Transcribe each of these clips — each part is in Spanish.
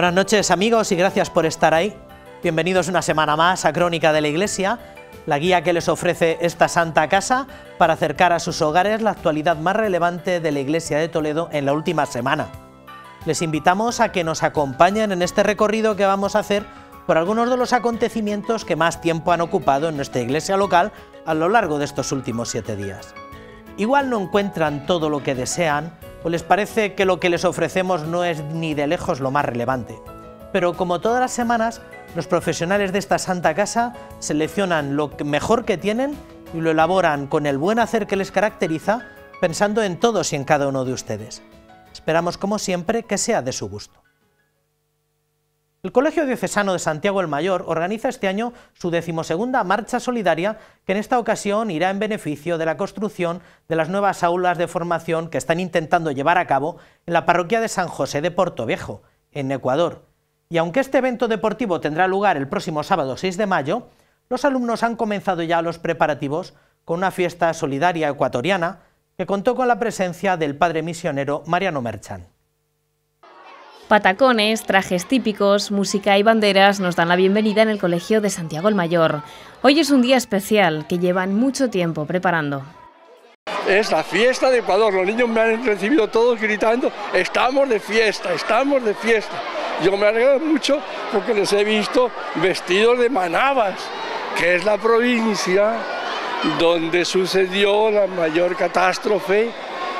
Buenas noches amigos y gracias por estar ahí. Bienvenidos una semana más a Crónica de la Iglesia, la guía que les ofrece esta Santa Casa para acercar a sus hogares la actualidad más relevante de la Iglesia de Toledo en la última semana. Les invitamos a que nos acompañen en este recorrido que vamos a hacer por algunos de los acontecimientos que más tiempo han ocupado en nuestra iglesia local a lo largo de estos últimos siete días. Igual no encuentran todo lo que desean, ¿O pues les parece que lo que les ofrecemos no es ni de lejos lo más relevante. Pero como todas las semanas, los profesionales de esta santa casa seleccionan lo mejor que tienen y lo elaboran con el buen hacer que les caracteriza, pensando en todos y en cada uno de ustedes. Esperamos, como siempre, que sea de su gusto. El Colegio Diocesano de Santiago el Mayor organiza este año su decimosegunda marcha solidaria, que en esta ocasión irá en beneficio de la construcción de las nuevas aulas de formación que están intentando llevar a cabo en la parroquia de San José de Viejo, en Ecuador. Y aunque este evento deportivo tendrá lugar el próximo sábado 6 de mayo, los alumnos han comenzado ya los preparativos con una fiesta solidaria ecuatoriana que contó con la presencia del padre misionero Mariano Merchán. Patacones, trajes típicos, música y banderas nos dan la bienvenida en el Colegio de Santiago el Mayor. Hoy es un día especial que llevan mucho tiempo preparando. Es la fiesta de Ecuador, los niños me han recibido todos gritando, estamos de fiesta, estamos de fiesta. Yo me alegro mucho porque les he visto vestidos de Manabas, que es la provincia donde sucedió la mayor catástrofe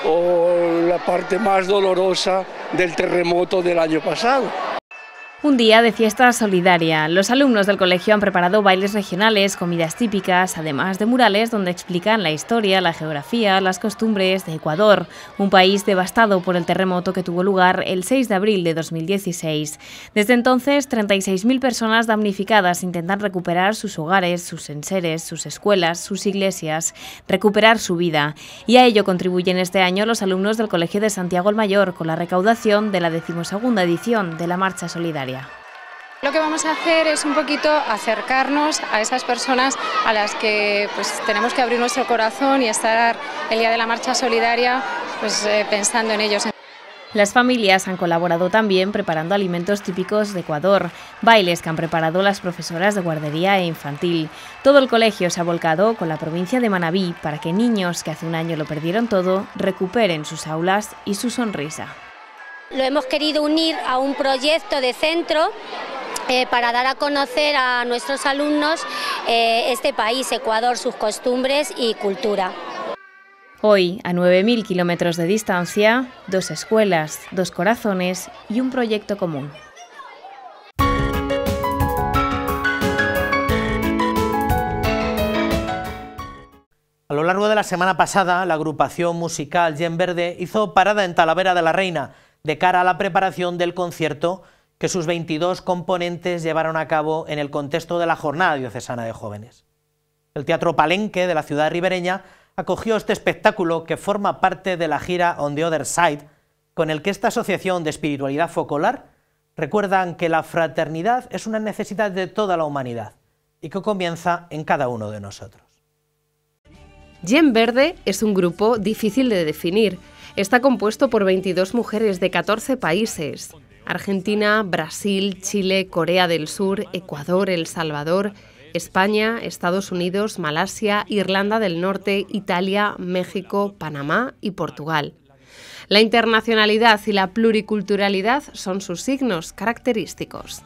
o la parte más dolorosa del terremoto del año pasado. Un día de fiesta solidaria. Los alumnos del colegio han preparado bailes regionales, comidas típicas, además de murales donde explican la historia, la geografía, las costumbres de Ecuador, un país devastado por el terremoto que tuvo lugar el 6 de abril de 2016. Desde entonces, 36.000 personas damnificadas intentan recuperar sus hogares, sus enseres, sus escuelas, sus iglesias, recuperar su vida. Y a ello contribuyen este año los alumnos del Colegio de Santiago el Mayor con la recaudación de la decimosegunda edición de la Marcha Solidaria. Lo que vamos a hacer es un poquito acercarnos a esas personas a las que pues, tenemos que abrir nuestro corazón y estar el día de la marcha solidaria pues, eh, pensando en ellos. Las familias han colaborado también preparando alimentos típicos de Ecuador, bailes que han preparado las profesoras de guardería e infantil. Todo el colegio se ha volcado con la provincia de Manabí para que niños que hace un año lo perdieron todo recuperen sus aulas y su sonrisa. Lo hemos querido unir a un proyecto de centro eh, para dar a conocer a nuestros alumnos eh, este país, Ecuador, sus costumbres y cultura. Hoy, a 9.000 kilómetros de distancia, dos escuelas, dos corazones y un proyecto común. A lo largo de la semana pasada, la agrupación musical Gen Verde hizo parada en Talavera de la Reina de cara a la preparación del concierto que sus 22 componentes llevaron a cabo en el contexto de la Jornada Diocesana de Jóvenes. El Teatro Palenque de la ciudad ribereña acogió este espectáculo que forma parte de la gira On the Other Side, con el que esta asociación de espiritualidad focolar recuerda que la fraternidad es una necesidad de toda la humanidad y que comienza en cada uno de nosotros. Gen Verde es un grupo difícil de definir, Está compuesto por 22 mujeres de 14 países. Argentina, Brasil, Chile, Corea del Sur, Ecuador, El Salvador, España, Estados Unidos, Malasia, Irlanda del Norte, Italia, México, Panamá y Portugal. La internacionalidad y la pluriculturalidad son sus signos característicos.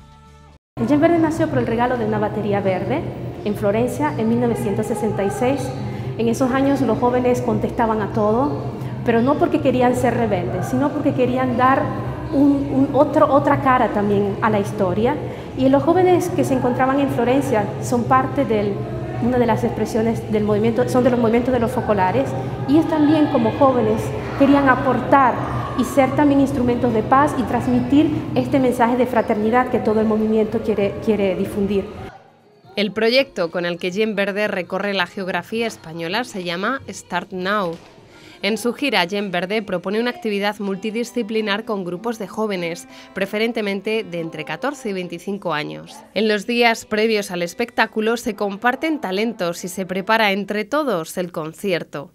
Jean Verde nació por el regalo de una batería verde en Florencia en 1966. En esos años los jóvenes contestaban a todo, pero no porque querían ser rebeldes, sino porque querían dar otra cara también a la historia. Y los jóvenes que se encontraban en Florencia son parte de una de las expresiones del movimiento, son de los movimientos de los focolares, y es también como jóvenes querían aportar y ser también instrumentos de paz y transmitir este mensaje de fraternidad que todo el movimiento quiere, quiere difundir. El proyecto con el que Jim Verde recorre la geografía española se llama Start Now en su gira, Gen Verde propone una actividad multidisciplinar con grupos de jóvenes, preferentemente de entre 14 y 25 años. En los días previos al espectáculo se comparten talentos y se prepara entre todos el concierto.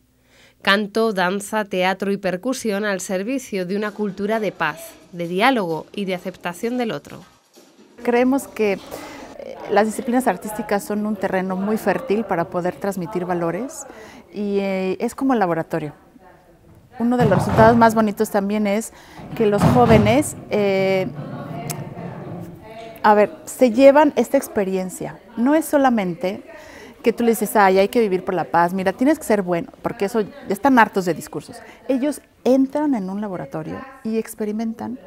Canto, danza, teatro y percusión al servicio de una cultura de paz, de diálogo y de aceptación del otro. Creemos que eh, las disciplinas artísticas son un terreno muy fértil para poder transmitir valores y eh, es como el laboratorio uno de los resultados más bonitos también es que los jóvenes, eh, a ver, se llevan esta experiencia. No es solamente que tú le dices, ay, hay que vivir por la paz, mira, tienes que ser bueno, porque eso están hartos de discursos. Ellos entran en un laboratorio y experimentan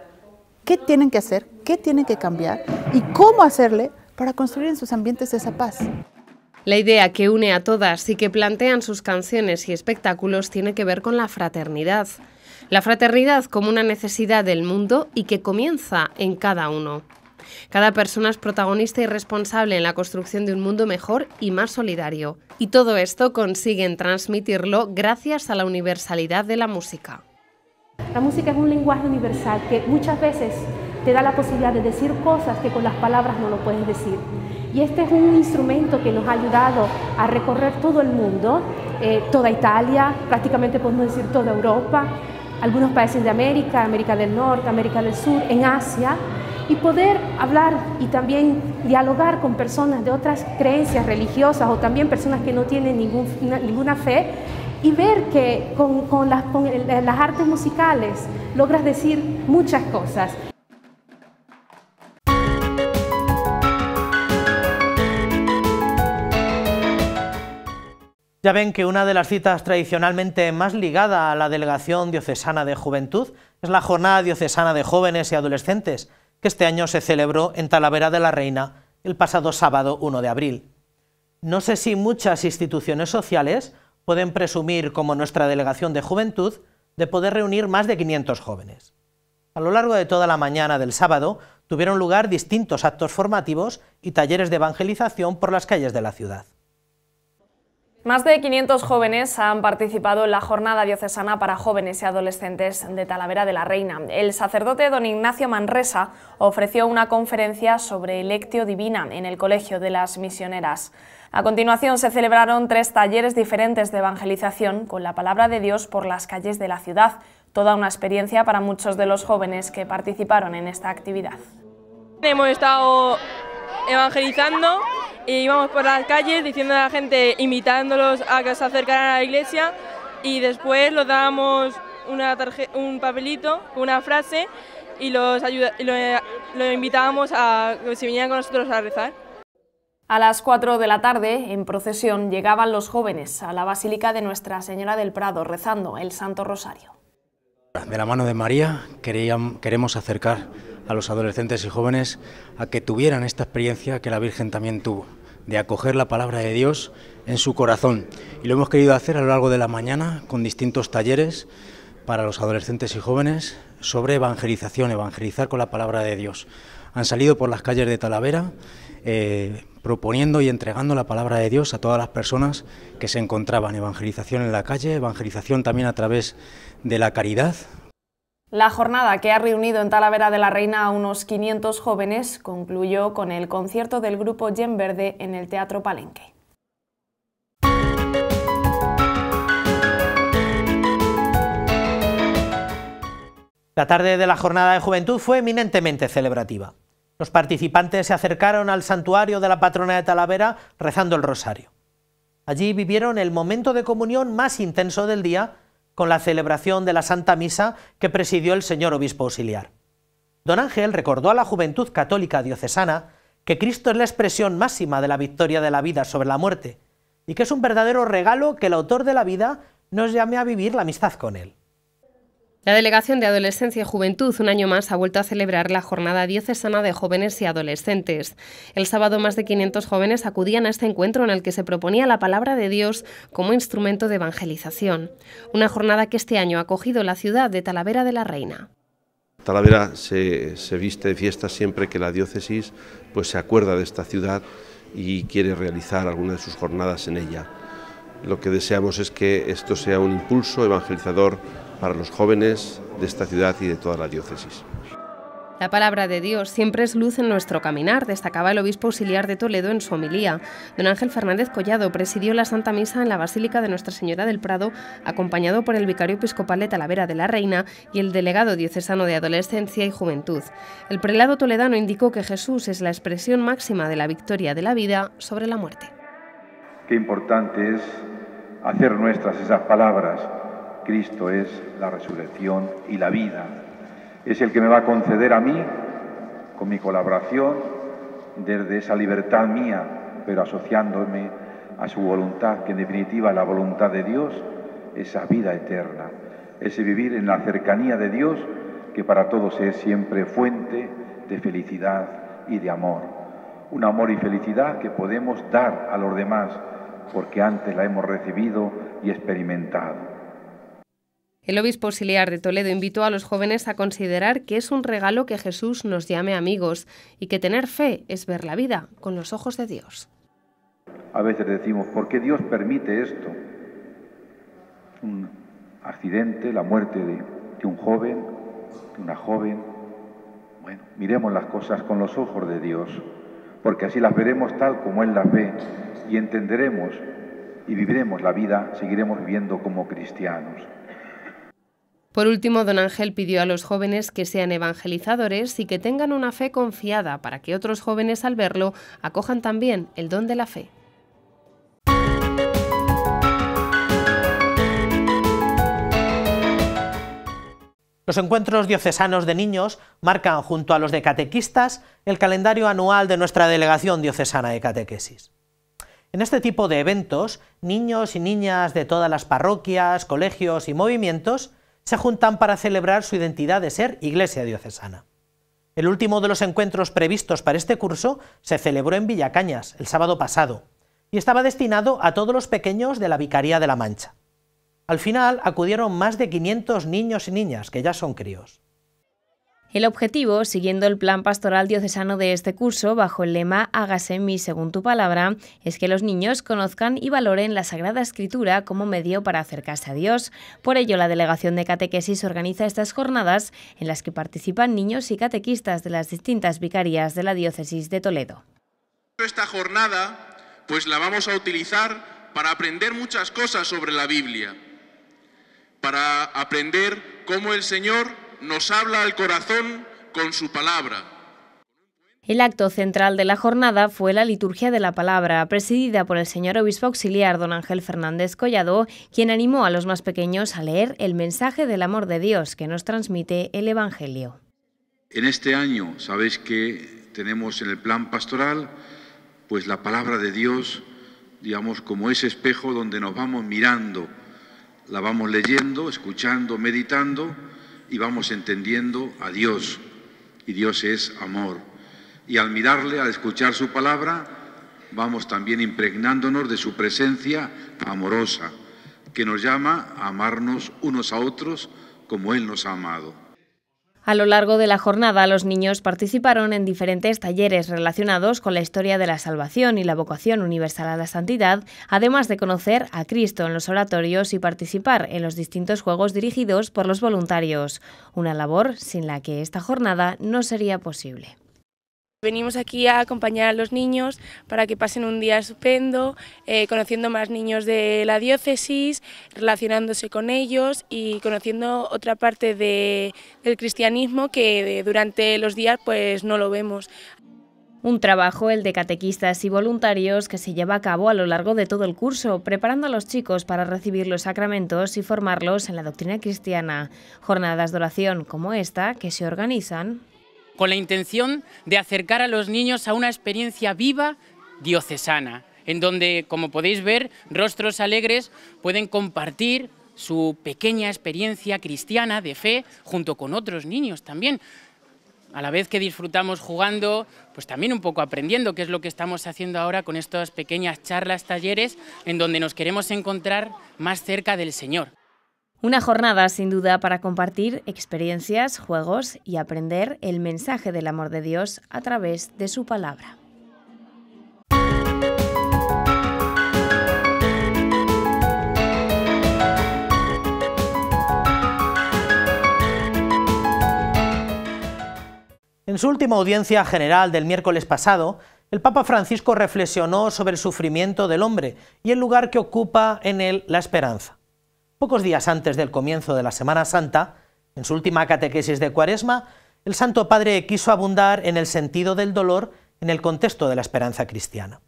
qué tienen que hacer, qué tienen que cambiar y cómo hacerle para construir en sus ambientes esa paz. La idea que une a todas y que plantean sus canciones y espectáculos tiene que ver con la fraternidad. La fraternidad como una necesidad del mundo y que comienza en cada uno. Cada persona es protagonista y responsable en la construcción de un mundo mejor y más solidario. Y todo esto consiguen transmitirlo gracias a la universalidad de la música. La música es un lenguaje universal que muchas veces te da la posibilidad de decir cosas que con las palabras no lo puedes decir. Y este es un instrumento que nos ha ayudado a recorrer todo el mundo, eh, toda Italia, prácticamente podemos decir toda Europa, algunos países de América, América del Norte, América del Sur, en Asia, y poder hablar y también dialogar con personas de otras creencias religiosas o también personas que no tienen ninguna fe y ver que con, las, artes musicales logras decir muchas cosas Ya ven que una de las citas tradicionalmente más ligada a la Delegación Diocesana de Juventud es la Jornada Diocesana de Jóvenes y Adolescentes, que este año se celebró en Talavera de la Reina el pasado sábado 1 de abril. No sé si muchas instituciones sociales pueden presumir, como nuestra Delegación de Juventud, de poder reunir más de 500 jóvenes. A lo largo de toda la mañana del sábado tuvieron lugar distintos actos formativos y talleres de evangelización por las calles de la ciudad. Más de 500 jóvenes han participado en la Jornada Diocesana para Jóvenes y Adolescentes de Talavera de la Reina. El sacerdote don Ignacio Manresa ofreció una conferencia sobre Lectio Divina en el Colegio de las Misioneras. A continuación se celebraron tres talleres diferentes de evangelización con la palabra de Dios por las calles de la ciudad, toda una experiencia para muchos de los jóvenes que participaron en esta actividad. Hemos estado evangelizando íbamos por las calles diciendo a la gente, invitándolos a que se acercaran a la iglesia y después los dábamos una un papelito una frase y los, invitábamos a que se vinieran con nosotros a rezar. A las 4 de la tarde, en procesión, llegaban los jóvenes a la Basílica de Nuestra Señora del Prado rezando el Santo Rosario. De la mano de María queremos acercar a los adolescentes y jóvenes a que tuvieran esta experiencia que la Virgen también tuvo, de acoger la palabra de Dios en su corazón. Y lo hemos querido hacer a lo largo de la mañana con distintos talleres para los adolescentes y jóvenes sobre evangelización, evangelizar con la palabra de Dios. Han salido por las calles de Talavera eh, proponiendo y entregando la palabra de Dios a todas las personas que se encontraban. Evangelización en la calle, evangelización también a través de la caridad, la jornada que ha reunido en Talavera de la Reina a unos 500 jóvenes concluyó con el concierto del grupo Yen Verde en el Teatro Palenque. La tarde de la jornada de juventud fue eminentemente celebrativa. Los participantes se acercaron al santuario de la patrona de Talavera rezando el rosario. Allí vivieron el momento de comunión más intenso del día con la celebración de la Santa Misa que presidió el señor obispo auxiliar. Don Ángel recordó a la juventud católica diocesana que Cristo es la expresión máxima de la victoria de la vida sobre la muerte y que es un verdadero regalo que el autor de la vida nos llame a vivir la amistad con él. La Delegación de Adolescencia y Juventud un año más ha vuelto a celebrar la Jornada Diocesana de Jóvenes y Adolescentes. El sábado más de 500 jóvenes acudían a este encuentro en el que se proponía la palabra de Dios como instrumento de evangelización. Una jornada que este año ha acogido la ciudad de Talavera de la Reina. Talavera se, se viste de fiesta siempre que la diócesis pues, se acuerda de esta ciudad y quiere realizar alguna de sus jornadas en ella. Lo que deseamos es que esto sea un impulso evangelizador para los jóvenes de esta ciudad y de toda la diócesis. La palabra de Dios siempre es luz en nuestro caminar, destacaba el obispo auxiliar de Toledo en su homilía. Don Ángel Fernández Collado presidió la Santa Misa en la Basílica de Nuestra Señora del Prado, acompañado por el vicario episcopal de Talavera de la Reina y el delegado diocesano de Adolescencia y Juventud. El prelado toledano indicó que Jesús es la expresión máxima de la victoria de la vida sobre la muerte. Qué importante es hacer nuestras esas palabras Cristo es la resurrección y la vida. Es el que me va a conceder a mí, con mi colaboración, desde esa libertad mía, pero asociándome a su voluntad, que en definitiva es la voluntad de Dios, esa vida eterna, ese vivir en la cercanía de Dios, que para todos es siempre fuente de felicidad y de amor. Un amor y felicidad que podemos dar a los demás, porque antes la hemos recibido y experimentado. El obispo auxiliar de Toledo invitó a los jóvenes a considerar que es un regalo que Jesús nos llame amigos y que tener fe es ver la vida con los ojos de Dios. A veces decimos, ¿por qué Dios permite esto? Un accidente, la muerte de, de un joven, de una joven. Bueno, miremos las cosas con los ojos de Dios, porque así las veremos tal como Él las ve y entenderemos y viviremos la vida, seguiremos viviendo como cristianos. Por último, don Ángel pidió a los jóvenes que sean evangelizadores y que tengan una fe confiada para que otros jóvenes al verlo acojan también el don de la fe. Los encuentros diocesanos de niños marcan junto a los de catequistas el calendario anual de nuestra delegación diocesana de catequesis. En este tipo de eventos, niños y niñas de todas las parroquias, colegios y movimientos se juntan para celebrar su identidad de ser iglesia diocesana. El último de los encuentros previstos para este curso se celebró en Villacañas el sábado pasado y estaba destinado a todos los pequeños de la Vicaría de la Mancha. Al final acudieron más de 500 niños y niñas, que ya son críos. El objetivo, siguiendo el plan pastoral diocesano de este curso, bajo el lema Hágase mi según tu palabra, es que los niños conozcan y valoren la Sagrada Escritura como medio para acercarse a Dios. Por ello, la Delegación de Catequesis organiza estas jornadas en las que participan niños y catequistas de las distintas vicarías de la Diócesis de Toledo. Esta jornada, pues la vamos a utilizar para aprender muchas cosas sobre la Biblia, para aprender cómo el Señor nos habla al corazón con su palabra. El acto central de la jornada fue la liturgia de la palabra, presidida por el señor obispo auxiliar don Ángel Fernández Collado, quien animó a los más pequeños a leer el mensaje del amor de Dios que nos transmite el Evangelio. En este año, sabéis que tenemos en el plan pastoral, pues la palabra de Dios, digamos, como ese espejo donde nos vamos mirando, la vamos leyendo, escuchando, meditando y vamos entendiendo a Dios. Y Dios es amor. Y al mirarle, al escuchar su palabra, vamos también impregnándonos de su presencia amorosa, que nos llama a amarnos unos a otros como Él nos ha amado. A lo largo de la jornada, los niños participaron en diferentes talleres relacionados con la historia de la salvación y la vocación universal a la santidad, además de conocer a Cristo en los oratorios y participar en los distintos juegos dirigidos por los voluntarios, una labor sin la que esta jornada no sería posible. Venimos aquí a acompañar a los niños para que pasen un día estupendo, eh, conociendo más niños de la diócesis, relacionándose con ellos y conociendo otra parte del cristianismo que eh, durante los días pues no lo vemos. Un trabajo, el de catequistas y voluntarios, que se lleva a cabo a lo largo de todo el curso, preparando a los chicos para recibir los sacramentos y formarlos en la doctrina cristiana. Jornadas de oración como esta, que se organizan con la intención de acercar a los niños a una experiencia viva diocesana, en donde, como podéis ver, rostros alegres pueden compartir su pequeña experiencia cristiana de fe junto con otros niños también. A la vez que disfrutamos jugando, pues también un poco aprendiendo, que es lo que estamos haciendo ahora con estas pequeñas charlas, talleres, en donde nos queremos encontrar más cerca del Señor. Una jornada sin duda para compartir experiencias, juegos y aprender el mensaje del amor de Dios a través de su palabra. En su última audiencia general del miércoles pasado, el Papa Francisco reflexionó sobre el sufrimiento del hombre y el lugar que ocupa en él la esperanza. Pocos días antes del comienzo de la Semana Santa, en su última catequesis de Cuaresma, el Santo Padre quiso abundar en el sentido del dolor en el contexto de la esperanza cristiana.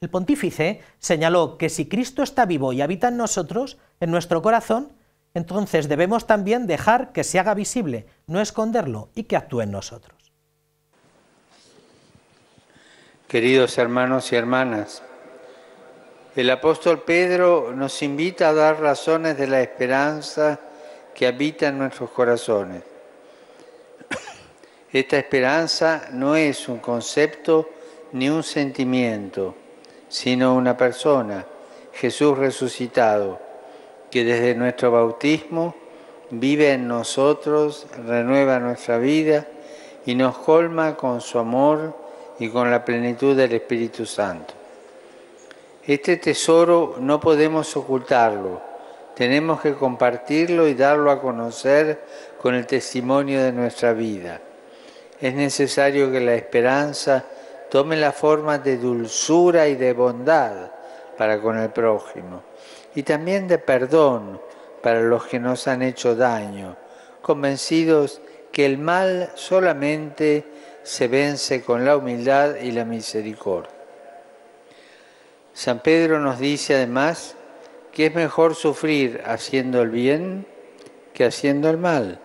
El pontífice señaló que si Cristo está vivo y habita en nosotros, en nuestro corazón, entonces debemos también dejar que se haga visible, no esconderlo y que actúe en nosotros. Queridos hermanos y hermanas, el apóstol Pedro nos invita a dar razones de la esperanza que habita en nuestros corazones. Esta esperanza no es un concepto ni un sentimiento, sino una persona, Jesús resucitado, que desde nuestro bautismo vive en nosotros, renueva nuestra vida y nos colma con su amor y con la plenitud del Espíritu Santo. Este tesoro no podemos ocultarlo, tenemos que compartirlo y darlo a conocer con el testimonio de nuestra vida. Es necesario que la esperanza tome la forma de dulzura y de bondad para con el prójimo, y también de perdón para los que nos han hecho daño, convencidos que el mal solamente se vence con la humildad y la misericordia. San Pedro nos dice además que es mejor sufrir haciendo el bien que haciendo el mal,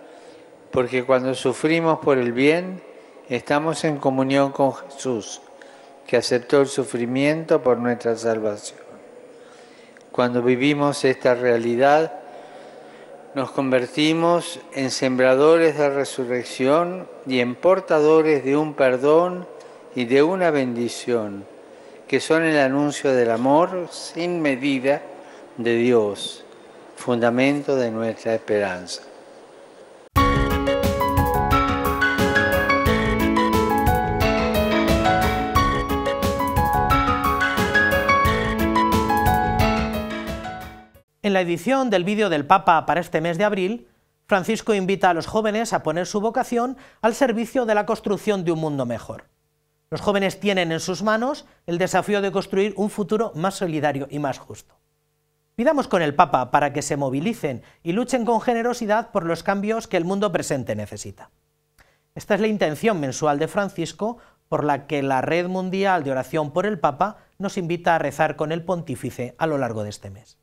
porque cuando sufrimos por el bien estamos en comunión con Jesús, que aceptó el sufrimiento por nuestra salvación. Cuando vivimos esta realidad, nos convertimos en sembradores de resurrección y en portadores de un perdón y de una bendición que son el anuncio del amor sin medida de Dios, fundamento de nuestra esperanza. En la edición del vídeo del Papa para este mes de abril, Francisco invita a los jóvenes a poner su vocación al servicio de la construcción de un mundo mejor. Los jóvenes tienen en sus manos el desafío de construir un futuro más solidario y más justo. Pidamos con el Papa para que se movilicen y luchen con generosidad por los cambios que el mundo presente necesita. Esta es la intención mensual de Francisco por la que la Red Mundial de Oración por el Papa nos invita a rezar con el pontífice a lo largo de este mes.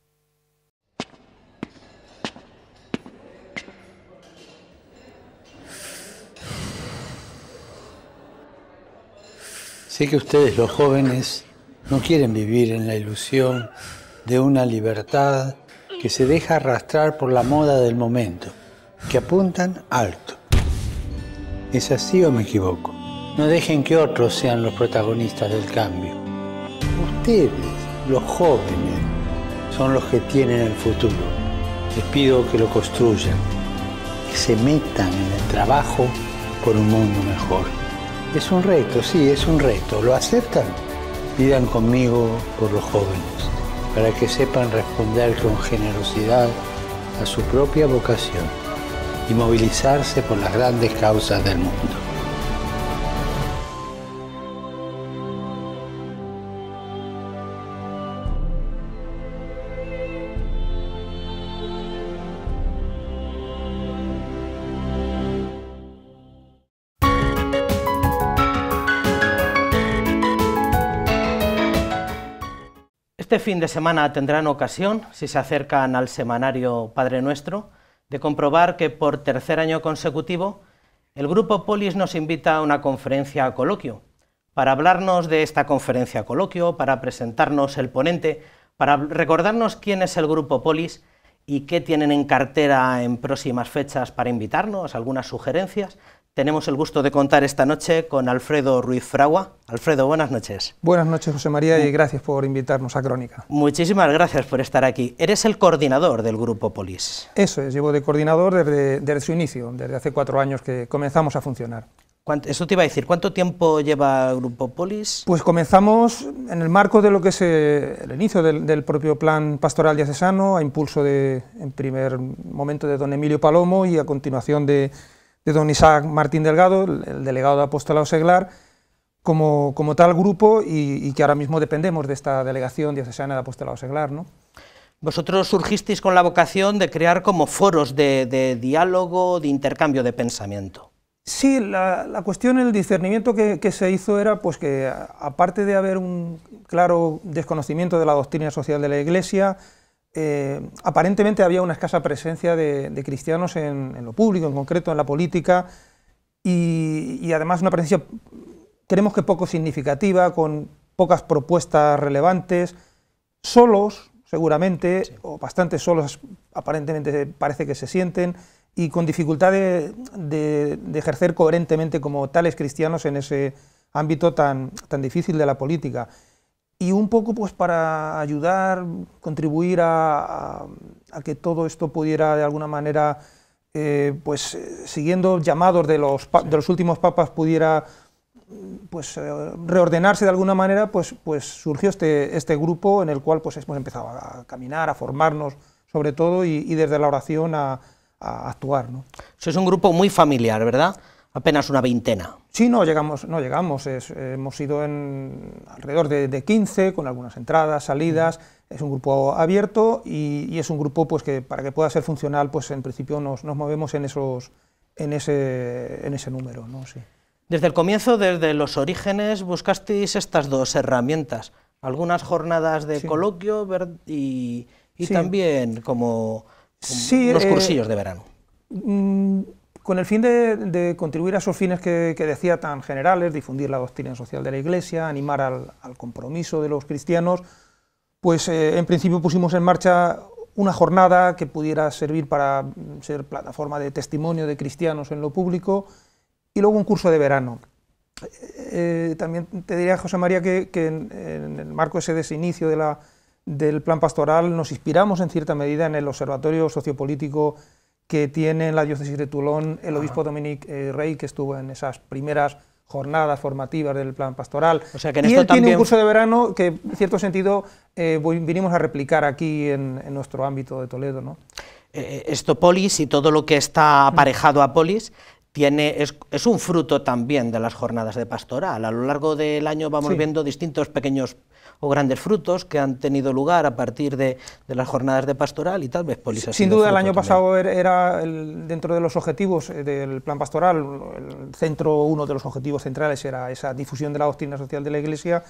Sé que ustedes los jóvenes no quieren vivir en la ilusión de una libertad que se deja arrastrar por la moda del momento, que apuntan alto. ¿Es así o me equivoco? No dejen que otros sean los protagonistas del cambio. Ustedes, los jóvenes, son los que tienen el futuro. Les pido que lo construyan, que se metan en el trabajo por un mundo mejor. Es un reto, sí, es un reto. ¿Lo aceptan? Pidan conmigo por los jóvenes, para que sepan responder con generosidad a su propia vocación y movilizarse por las grandes causas del mundo. fin de semana tendrán ocasión, si se acercan al semanario Padre Nuestro, de comprobar que por tercer año consecutivo el grupo Polis nos invita a una conferencia a coloquio. Para hablarnos de esta conferencia a coloquio, para presentarnos el ponente, para recordarnos quién es el grupo Polis y qué tienen en cartera en próximas fechas para invitarnos, algunas sugerencias, tenemos el gusto de contar esta noche con Alfredo Ruiz Fragua. Alfredo, buenas noches. Buenas noches, José María, y gracias por invitarnos a Crónica. Muchísimas gracias por estar aquí. Eres el coordinador del Grupo Polis. Eso es, llevo de coordinador desde, su inicio, desde hace cuatro años que comenzamos a funcionar. Eso te iba a decir, ¿cuánto tiempo lleva Grupo Polis? Pues comenzamos en el marco de lo que es eh, el inicio del, propio plan pastoral diocesano, a impulso de, en primer momento de don Emilio Palomo y a continuación de, de don Isaac Martín Delgado, el delegado de Apostolado Seglar, como, tal grupo y, que ahora mismo dependemos de esta delegación diocesana de Apostolado Seglar. Vosotros surgisteis con la vocación de crear como foros de, diálogo, de intercambio de pensamiento. Sí, la, cuestión, el discernimiento que, que, se hizo era pues que aparte de haber un claro desconocimiento de la doctrina social de la Iglesia, eh, aparentemente había una escasa presencia de, cristianos en, lo público, en concreto en la política, y, además una presencia, creemos que poco significativa, con pocas propuestas relevantes, solos, seguramente, o bastante solos, aparentemente parece que se sienten, y con dificultad de, ejercer coherentemente como tales cristianos en ese ámbito tan, tan difícil de la política y un poco pues para ayudar, contribuir a, que todo esto pudiera de alguna manera, eh, pues eh, siguiendo llamados de los, últimos papas, pudiera pues eh, reordenarse de alguna manera, pues, pues surgió este, este grupo en el cual pues hemos empezado a caminar, a formarnos sobre todo y, desde la oración a, actuar. es un grupo muy familiar, ¿verdad? apenas una veintena. Sí, no llegamos, no llegamos. hemos ido en alrededor de, 15, con algunas entradas, salidas. Es un grupo abierto y, es un grupo pues, que para que pueda ser funcional, pues en principio nos, nos movemos en, esos, en, ese, en ese número. Desde el comienzo, desde los orígenes, buscasteis estas dos herramientas. Algunas jornadas de coloquio y, y también como, los eh, cursillos de verano. Mm, con el fin de, contribuir a esos fines que, decía tan generales, difundir la doctrina social de la Iglesia, animar al, compromiso de los cristianos, pues eh, en principio pusimos en marcha una jornada que pudiera servir para mm, ser plataforma de testimonio de cristianos en lo público y luego un curso de verano. Eh, eh, también te diría, José María, que, en, el marco ese inicio de la, del plan pastoral nos inspiramos en cierta medida en el Observatorio Sociopolítico que tiene en la diócesis de Toulon el obispo Dominique eh, Rey, que estuvo en esas primeras jornadas formativas del plan pastoral. O sea que tiene un curso de verano que, en cierto sentido, eh, vinimos a replicar aquí en, nuestro ámbito de Toledo. ¿no? Eh, esto Polis y todo lo que está aparejado a Polis tiene, es, un fruto también de las jornadas de pastoral. A lo largo del año vamos viendo distintos pequeños o grandes frutos que han tenido lugar a partir de, las jornadas de pastoral y tal vez Polis. Sin duda, el año pasado er, era dentro de los objetivos eh, del plan pastoral, el centro, uno de los objetivos centrales era esa difusión de la doctrina social de la Iglesia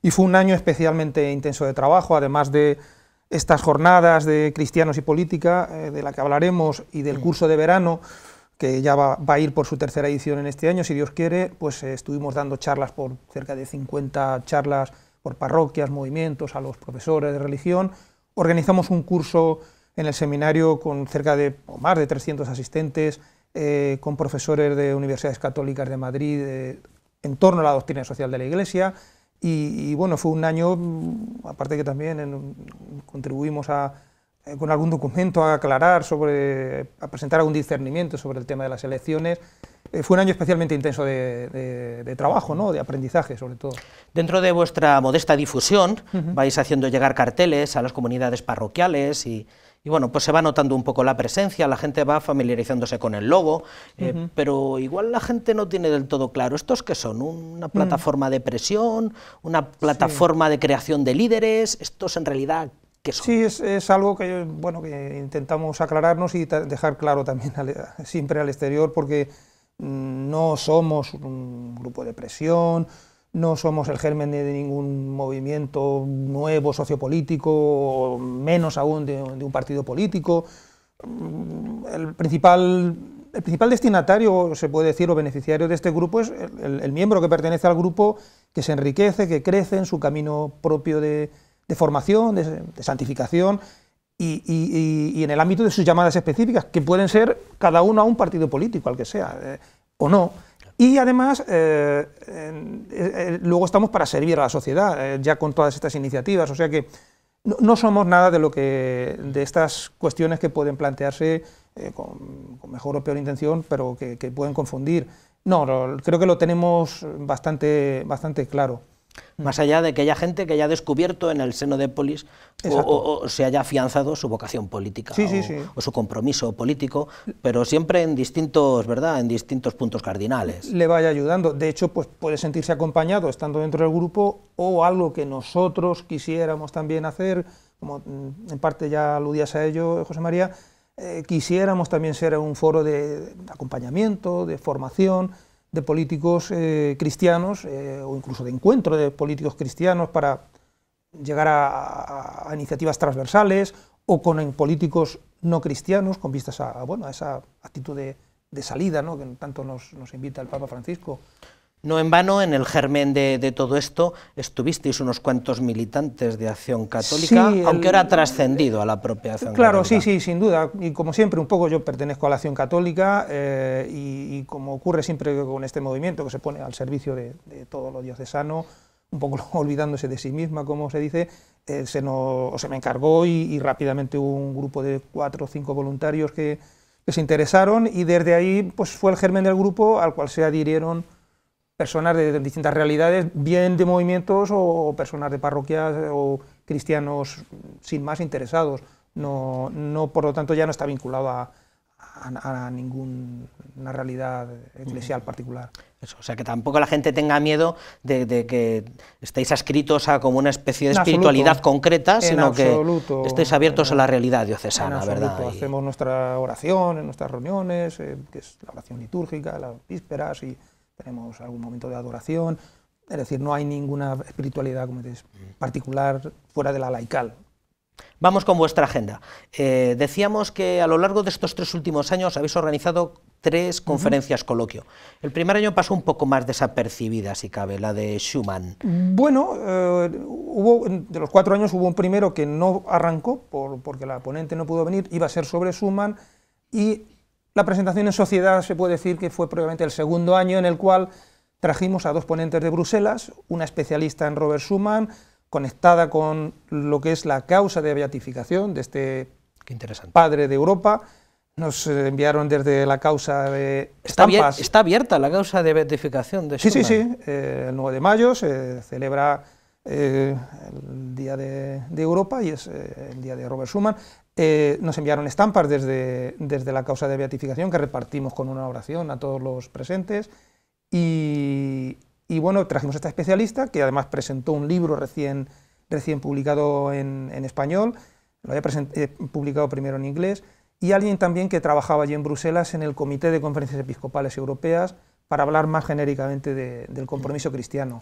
y fue un año especialmente intenso de trabajo, además de estas jornadas de cristianos y política, eh, de la que hablaremos, y del mm. curso de verano, que ya va, a ir por su tercera edición en este año, si Dios quiere, pues eh, estuvimos dando charlas por cerca de 50 charlas por parroquias, movimientos, a los profesores de religión. Organizamos un curso en el seminario con cerca de o más de 300 asistentes, eh, con profesores de universidades católicas de Madrid en torno a la doctrina social de la Iglesia. Y, bueno, fue un año, mm, aparte que también contribuimos a, eh, con algún documento a aclarar, sobre, a presentar algún discernimiento sobre el tema de las elecciones. Eh, fue un año especialmente intenso de, trabajo, ¿no? de aprendizaje sobre todo. Dentro de vuestra modesta difusión vais haciendo llegar carteles a las comunidades parroquiales y, bueno, pues se va notando un poco la presencia, la gente va familiarizándose con el logo, eh, pero igual la gente no tiene del todo claro, ¿estos qué son? ¿Una mm. plataforma de presión? ¿Una plataforma de creación de líderes? ¿Estos en realidad Sí, es, algo que, bueno, que intentamos aclararnos y dejar claro también siempre al exterior, porque mm, no somos un grupo de presión, no somos el germen de, ningún movimiento nuevo sociopolítico, o menos aún de, un partido político. Mm, el principal, el principal destinatario, se puede decir, o beneficiario de este grupo es el miembro que pertenece al grupo, que se enriquece, que crece en su camino propio de, de formación, de, santificación y, en el ámbito de sus llamadas específicas, que pueden ser cada uno a un partido político, al que sea, eh, o no. Y además, eh, eh, luego estamos para servir a la sociedad, ya con todas estas iniciativas, o sea que no, somos nada de, lo que, de estas cuestiones que pueden plantearse con, mejor o peor intención, pero que, que pueden confundir. No, creo que lo tenemos bastante, bastante claro. Mm. Más allá de que haya gente que haya descubierto en el seno de Polis o, se haya afianzado su vocación política o, su compromiso político, pero siempre en distintos, ¿verdad? En distintos puntos cardinales. Le vaya ayudando. De hecho, pues puede sentirse acompañado estando dentro del grupo o algo que nosotros quisiéramos también hacer, como mm, en parte ya aludías a ello, José María, eh, quisiéramos también ser un foro de acompañamiento, de formación de políticos eh, cristianos eh, o incluso de encuentro de políticos cristianos para llegar a, iniciativas transversales o con políticos no cristianos con vistas a, a esa actitud de, salida ¿no? que tanto nos invita el Papa Francisco no en vano, en el germen de, todo esto estuvisteis unos cuantos militantes de Acción Católica, aunque era ahora trascendido a la propia Acción claro, Católica. Claro, sí, sí, sin duda. Y como siempre, un poco yo pertenezco a la Acción Católica eh, y, como ocurre siempre con este movimiento que se pone al servicio de, de todos los diocesanos, un poco olvidándose de sí misma, como se dice, eh, se, me encargó y, rápidamente hubo un grupo de cuatro o cinco voluntarios que, que se interesaron y desde ahí pues, fue el germen del grupo al cual se adhirieron personas de distintas realidades, bien de movimientos o personas de parroquias o cristianos sin más interesados. No, no por lo tanto, ya no está vinculado a, ninguna realidad eclesial particular. o sea, que tampoco la gente tenga miedo de, que estéis adscritos a como una especie de espiritualidad concreta, sino que estéis abiertos a la realidad diocesana, ¿verdad? Hacemos nuestra oración en nuestras reuniones, eh, que es la oración litúrgica, las vísperas y tenemos algún momento de adoración, es decir, no hay ninguna espiritualidad como dices, particular fuera de la laical. Vamos con vuestra agenda. Eh, decíamos que a lo largo de estos tres últimos años habéis organizado tres conferencias coloquio. El primer año pasó un poco más desapercibida, si cabe, la de Schumann. Bueno, eh, hubo, de los cuatro años hubo un primero que no arrancó por, porque la ponente no pudo venir, iba a ser sobre Schumann y la presentación en sociedad se puede decir que fue probablemente el segundo año en el cual trajimos a dos ponentes de Bruselas, una especialista en Robert Schuman, conectada con lo que es la causa de beatificación de este padre de Europa, nos eh, enviaron desde la causa de está Está abierta la causa de beatificación de Schumann. Sí, sí, sí. Eh, el 9 de mayo se celebra eh, el Día de, Europa y es el Día de Robert Schuman. Eh, nos enviaron estampas desde, la causa de beatificación que repartimos con una oración a todos los presentes y, bueno, trajimos a esta especialista que además presentó un libro recién, publicado en, español, lo había eh, publicado primero en inglés, y alguien también que trabajaba allí en Bruselas en el Comité de Conferencias Episcopales Europeas para hablar más genéricamente del compromiso cristiano.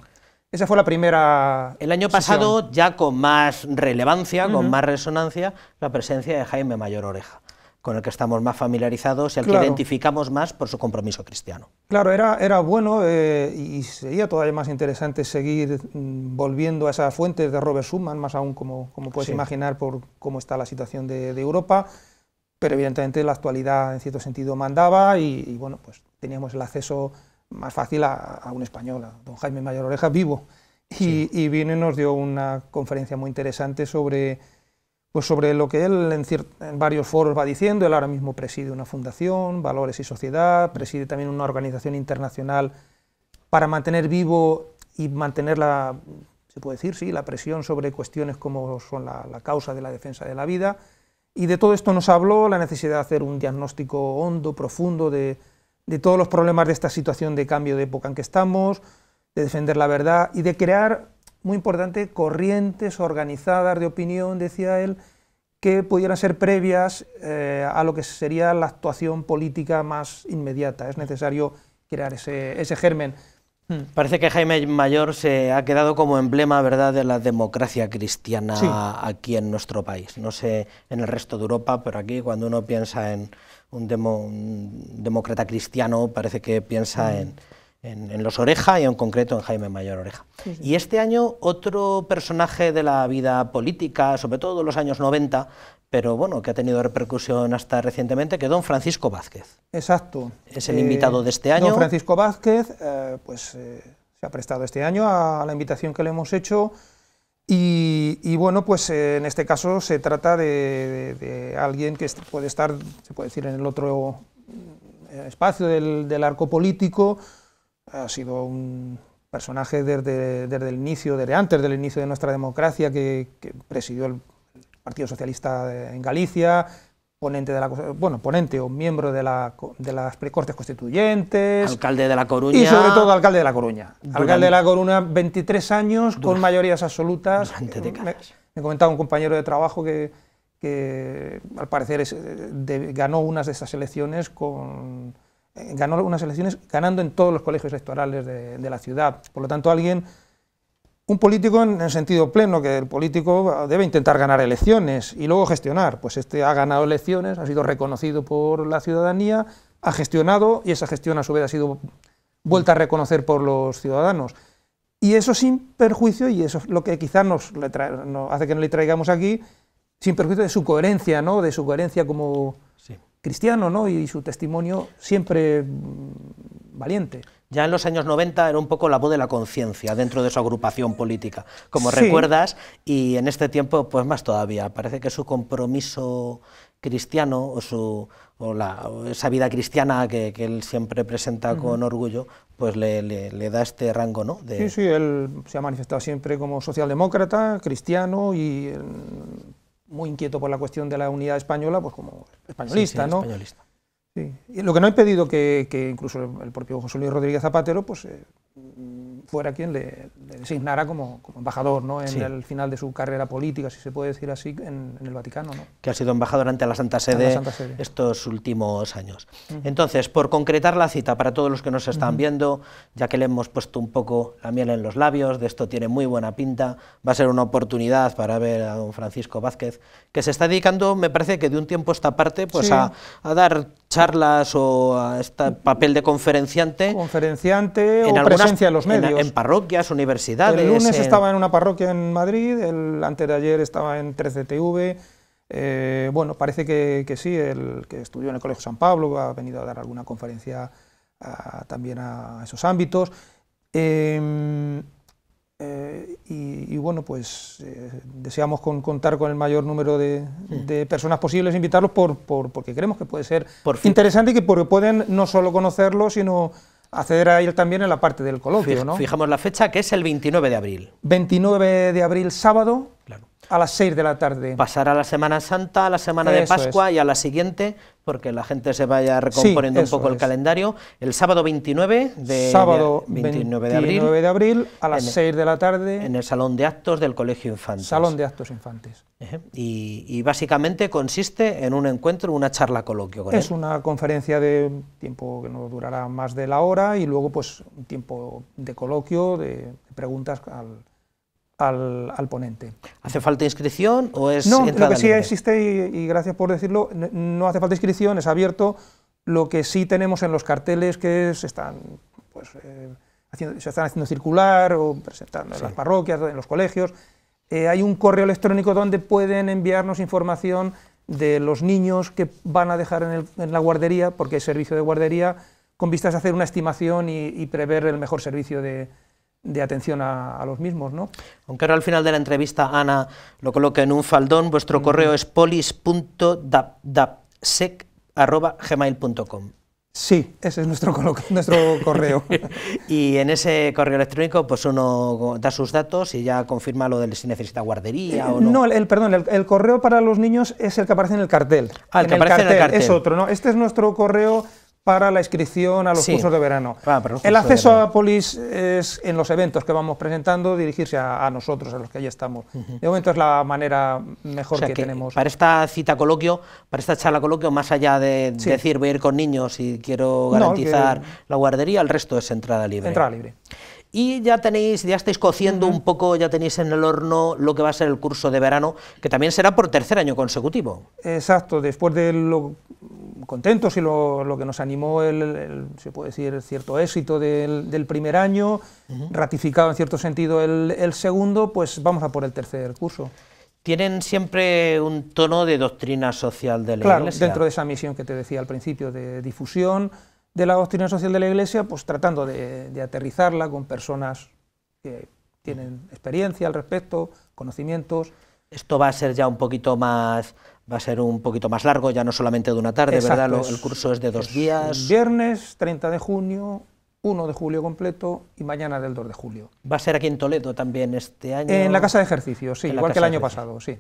Esa fue la primera. El año pasado, ya con más relevancia, con más resonancia, la presencia de Jaime Mayor Oreja, con el que estamos más familiarizados y al que identificamos más por su compromiso cristiano. Claro, era, era bueno eh, y sería todavía más interesante seguir mm, volviendo a esas fuentes de Robert Schuman, más aún como, como puedes imaginar por cómo está la situación de, Europa, pero evidentemente la actualidad en cierto sentido mandaba y, y bueno, pues teníamos el acceso más fácil a, un español, a don Jaime Mayor Oreja, vivo. Y, vino y nos dio una conferencia muy interesante sobre, pues sobre lo que él en, varios foros va diciendo. Él ahora mismo preside una fundación, Valores y Sociedad, preside también una organización internacional para mantener vivo y mantener la, se puede decir, sí, la presión sobre cuestiones como son la causa de la defensa de la vida. Y de todo esto nos habló la necesidad de hacer un diagnóstico hondo, profundo de, de todos los problemas de esta situación de cambio de época en que estamos, de defender la verdad y de crear, muy importante, corrientes organizadas de opinión, decía él, que pudieran ser previas eh, a lo que sería la actuación política más inmediata. Es necesario crear ese, germen. Hmm. Parece que Jaime Mayor se ha quedado como emblema ¿verdad? de la democracia cristiana aquí en nuestro país. No sé en el resto de Europa, pero aquí cuando uno piensa en, un, demócrata cristiano parece que piensa mm. en, los Oreja y en concreto en Jaime Mayor Oreja. Y este año otro personaje de la vida política, sobre todo de los años 90, pero bueno, que ha tenido repercusión hasta recientemente, que don Francisco Vázquez. Exacto. Es el invitado eh, de este año. Don Francisco Vázquez, eh, pues... Eh, se ha prestado este año a la invitación que le hemos hecho y, bueno, pues eh, en este caso se trata de, alguien que puede estar, se puede decir, en el otro eh, espacio del, arco político. Ha sido un personaje desde, el inicio, desde antes del inicio de nuestra democracia, que presidió el Partido Socialista eh, en Galicia, ponente de la bueno ponente o miembro de, la, de las precortes constituyentes alcalde de la Coruña y sobre todo alcalde de la Coruña alcalde de la Coruña 23 años con mayorías absolutas Me, comentaba un compañero de trabajo que, al parecer ganó unas de esas elecciones con eh, ganó unas elecciones ganando en todos los colegios electorales de la ciudad por lo tanto alguien un político en el sentido pleno, que el político debe intentar ganar elecciones y luego gestionar. Pues este ha ganado elecciones, ha sido reconocido por la ciudadanía, ha gestionado y esa gestión a su vez ha sido vuelta a reconocer por los ciudadanos. Y eso sin perjuicio, y eso es lo que quizás nos, hace que no le traigamos aquí, sin perjuicio de su coherencia, ¿no? de su coherencia como cristiano ¿no? y su testimonio siempre mm, valiente ya en los años 90 era un poco la voz de la conciencia dentro de su agrupación política, como recuerdas, y en este tiempo pues más todavía. Parece que su compromiso cristiano o, su, o la, esa vida cristiana que, él siempre presenta con orgullo, pues le, da este rango, ¿no? Sí, sí, él se ha manifestado siempre como socialdemócrata, cristiano y mm, muy inquieto por la cuestión de la unidad española, pues como españolista, ¿no? Españolista. Sí. lo que no ha impedido que, incluso el propio José Luis Rodríguez Zapatero pues, eh, fuera quien le, designara como, embajador ¿no? en el final de su carrera política, si se puede decir así, en, el Vaticano. Que ha sido embajador ante la Santa Sede, estos últimos años. Entonces, por concretar la cita para todos los que nos están viendo, ya que le hemos puesto un poco la miel en los labios, de esto tiene muy buena pinta, va a ser una oportunidad para ver a don Francisco Vázquez, que se está dedicando, me parece que de un tiempo a esta parte, pues a, dar charlas o a este papel de conferenciante. Conferenciante en o presencia en los medios. En parroquias, universidades. El lunes estaba en una parroquia en Madrid, el antes de ayer estaba en 13TV. Eh, bueno, parece que, sí, el que estudió en el Colegio San Pablo ha venido a dar alguna conferencia también a esos ámbitos. Em, eh, y, bueno, pues eh, deseamos contar con el mayor número de, personas posibles, invitarlos porque creemos que puede ser interesante y que porque pueden no solo conocerlo, sino acceder a él también en la parte del coloquio. ¿no? Fijamos la fecha, que es el 29 de abril. 29 de abril, sábado, a las 6 de la tarde. Pasará la Semana Santa, a la Semana de Pascua y a la siguiente porque la gente se vaya recomponiendo un poco el calendario. El sábado 29 de, sábado 29 de, abril, de abril a las 6 de la tarde. En el Salón de Actos del Colegio Infantes. Salón de Actos Infantes. Y, básicamente consiste en un encuentro, una charla coloquio. es una conferencia de tiempo que no durará más de la hora y luego pues un tiempo de coloquio, de preguntas al al, ponente. ¿Hace falta inscripción o es.? No, lo que sí existe, y, gracias por decirlo, no hace falta inscripción, es abierto. Lo que sí tenemos en los carteles que se están, pues, eh, haciendo, se están haciendo circular o presentando en las parroquias, en los colegios. Eh, hay un correo electrónico donde pueden enviarnos información de los niños que van a dejar en, la guardería, porque hay servicio de guardería, con vistas a hacer una estimación y prever el mejor servicio de, de atención a, los mismos. ¿no? Aunque ahora al final de la entrevista Ana lo coloca en un faldón, vuestro correo es polis.dapsec.gmail.com. Sí, ese es nuestro, correo. y en ese correo electrónico, pues uno da sus datos y ya confirma lo de si necesita guardería o no. No, el, perdón, el, correo para los niños es el que aparece en el cartel. Ah, el que aparece en el cartel. Es otro, ¿no? Este es nuestro correo para la inscripción a los cursos de verano. Ah, el acceso a Polis es en los eventos que vamos presentando, dirigirse a, nosotros, a los que ya estamos. De momento es la manera mejor que, tenemos. Para esta cita coloquio, para esta charla coloquio, más allá de decir voy a ir con niños y quiero garantizar la guardería, el resto es entrada libre. Entrada libre. Y ya tenéis, ya estáis cociendo un poco, ya tenéis en el horno lo que va a ser el curso de verano, que también será por tercer año consecutivo. Exacto, después de lo contentos y lo, que nos animó, el, se puede decir, cierto éxito del, primer año, ratificado en cierto sentido el, segundo, pues vamos a por el tercer curso tienen siempre un tono de doctrina social de la claro, Dentro de esa misión que te decía al principio de difusión, de la doctrina social de la Iglesia, pues tratando de, aterrizarla con personas que tienen experiencia al respecto, conocimientos. Esto va a ser ya un poquito más, va a ser un poquito más largo, ya no solamente de una tarde, ¿verdad? el curso es de dos días. Viernes 30 de junio, 1 de julio completo y mañana del 2 de julio. ¿Va a ser aquí en Toledo también este año? En la casa de ejercicios, sí, igual que el año pasado, sí.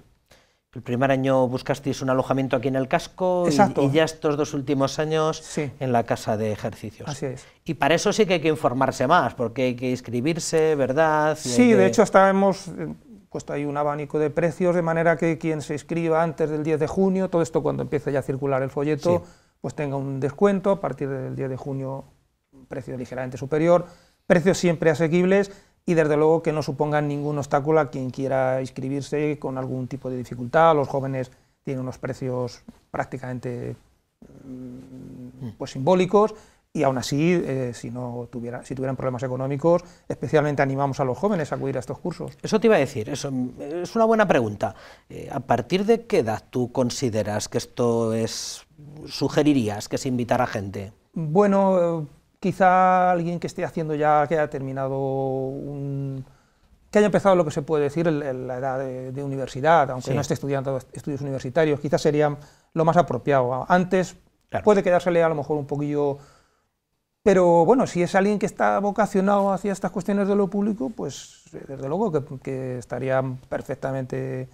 El primer año buscasteis un alojamiento aquí en el casco y, ya estos dos últimos años en la casa de ejercicios. Así es. Y para eso sí que hay que informarse más, porque hay que inscribirse, ¿verdad? sí, de hecho hasta hemos eh, puesto ahí un abanico de precios, de manera que quien se inscriba antes del 10 de junio, todo esto cuando empiece ya a circular el folleto, pues tenga un descuento, a partir del 10 de junio un precio ligeramente superior, precios siempre asequibles y desde luego que no supongan ningún obstáculo a quien quiera inscribirse con algún tipo de dificultad. Los jóvenes tienen unos precios prácticamente mm, pues, simbólicos y aún así, eh, si, no tuviera, si tuvieran problemas económicos, especialmente animamos a los jóvenes a acudir a estos cursos. Eso te iba a decir, eso, es una buena pregunta. Eh, ¿A partir de qué edad tú consideras que esto es, sugerirías que se invitara gente? Bueno, Quizá alguien que esté haciendo ya, que haya terminado que haya empezado lo que se puede decir en la edad de, universidad, aunque no esté estudiando estudios universitarios, quizás sería lo más apropiado. Antes puede quedársele a lo mejor un poquillo... Pero bueno, si es alguien que está vocacionado hacia estas cuestiones de lo público, pues eh, desde luego que, estaría perfectamente,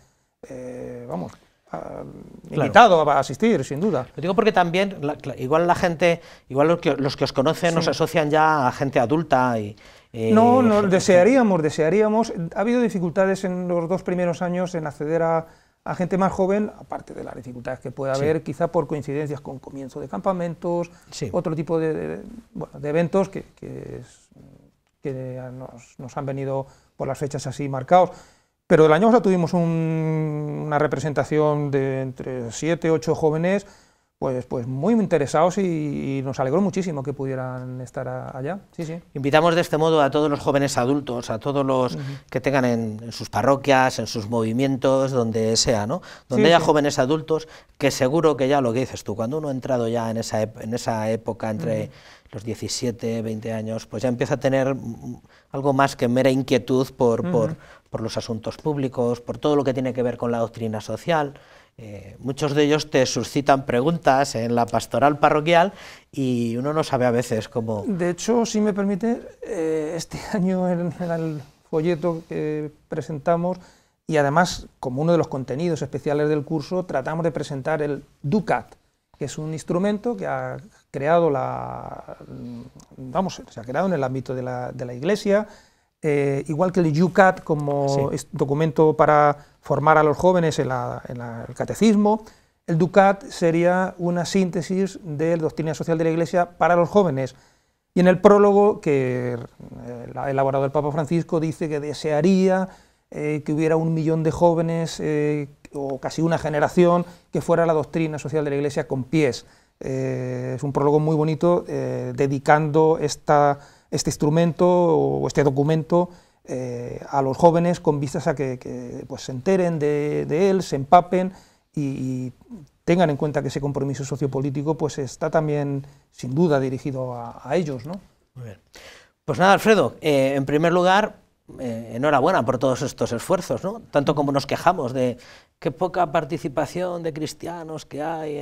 eh, vamos, Ah, invitado a asistir, sin duda. Lo digo porque también, igual la gente, igual los que, los que os conocen nos asocian ya a gente adulta y... Eh, no, no, desearíamos, desearíamos. Ha habido dificultades en los dos primeros años en acceder a, gente más joven, aparte de las dificultades que puede haber, quizá por coincidencias con comienzo de campamentos, otro tipo de, eventos que, nos han venido por las fechas así marcados. Pero el año pasado tuvimos una representación de entre siete ocho jóvenes, pues, pues muy interesados y, nos alegró muchísimo que pudieran estar allá. Sí, sí. Invitamos de este modo a todos los jóvenes adultos, a todos los que tengan en, sus parroquias, en sus movimientos, donde sea, ¿no? Donde haya jóvenes adultos, que seguro que ya lo que dices tú, cuando uno ha entrado ya en esa, en esa época entre... los 17, 20 años, pues ya empieza a tener algo más que mera inquietud por, por, por los asuntos públicos, por todo lo que tiene que ver con la doctrina social. Eh, muchos de ellos te suscitan preguntas en la pastoral parroquial y uno no sabe a veces cómo... De hecho, si me permite, eh, este año en, el folleto que presentamos y además como uno de los contenidos especiales del curso tratamos de presentar el DUCAT, que es un instrumento que ha creado la... vamos, se ha creado en el ámbito de la, de la Iglesia, eh, igual que el UCAT como documento para formar a los jóvenes en, el catecismo, el DUCAT sería una síntesis de la doctrina social de la Iglesia para los jóvenes. Y en el prólogo que eh, ha elaborado el Papa Francisco dice que desearía eh, que hubiera un millón de jóvenes o casi una generación que fuera la doctrina social de la Iglesia con pies. es un prólogo muy bonito dedicando esta este instrumento o este documento eh, a los jóvenes con vistas a que, pues, se enteren de, él, se empapen y, tengan en cuenta que ese compromiso sociopolítico pues, está también sin duda dirigido a, ellos. ¿no? Pues nada, Alfredo, eh, en primer lugar, eh, enhorabuena por todos estos esfuerzos, ¿no? Tanto como nos quejamos de qué poca participación de cristianos que hay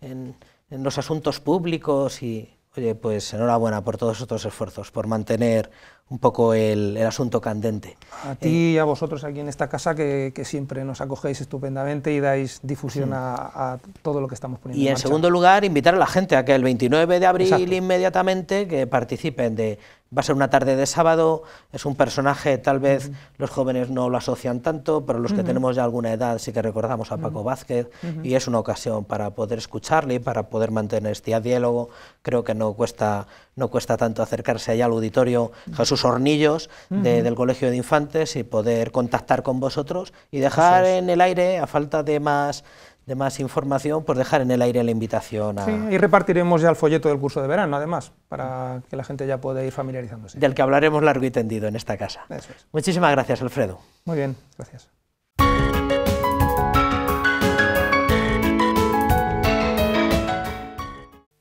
en los asuntos públicos y Oye, pues enhorabuena por todos estos esfuerzos, por mantener un poco el, asunto candente. A ti y a vosotros aquí en esta casa que, siempre nos acogéis estupendamente y dais difusión a, todo lo que estamos poniendo. Y en, segundo lugar, invitar a la gente a que el 29 de abril inmediatamente que participen de... Va a ser una tarde de sábado, es un personaje, tal vez los jóvenes no lo asocian tanto, pero los que tenemos ya alguna edad sí que recordamos a Paco Vázquez y es una ocasión para poder escucharle y para poder mantener este diálogo. Creo que no cuesta, no cuesta tanto acercarse allá al auditorio. Jesús hornillos del Colegio de Infantes y poder contactar con vosotros y dejar en el aire, a falta de más de más información, pues dejar en el aire la invitación. y repartiremos ya el folleto del curso de verano, además, para que la gente ya pueda ir familiarizándose. Del que hablaremos largo y tendido en esta casa. Muchísimas gracias, Alfredo. Muy bien, gracias.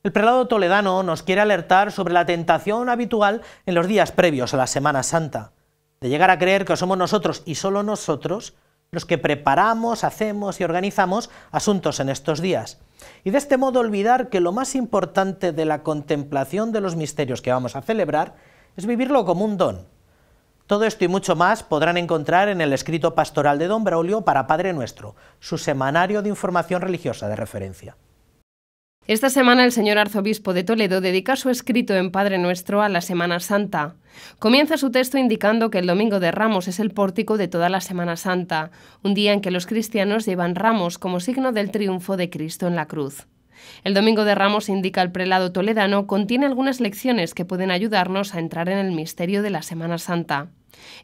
El prelado toledano nos quiere alertar sobre la tentación habitual en los días previos a la Semana Santa, de llegar a creer que somos nosotros y solo nosotros los que preparamos, hacemos y organizamos asuntos en estos días, y de este modo olvidar que lo más importante de la contemplación de los misterios que vamos a celebrar es vivirlo como un don. Todo esto y mucho más podrán encontrar en el escrito pastoral de Don Braulio para Padre Nuestro, su semanario de información religiosa de referencia. Esta semana el señor arzobispo de Toledo dedica su escrito en Padre Nuestro a la Semana Santa. Comienza su texto indicando que el Domingo de Ramos es el pórtico de toda la Semana Santa, un día en que los cristianos llevan ramos como signo del triunfo de Cristo en la cruz. El Domingo de Ramos, indica el prelado toledano, contiene algunas lecciones que pueden ayudarnos a entrar en el misterio de la Semana Santa.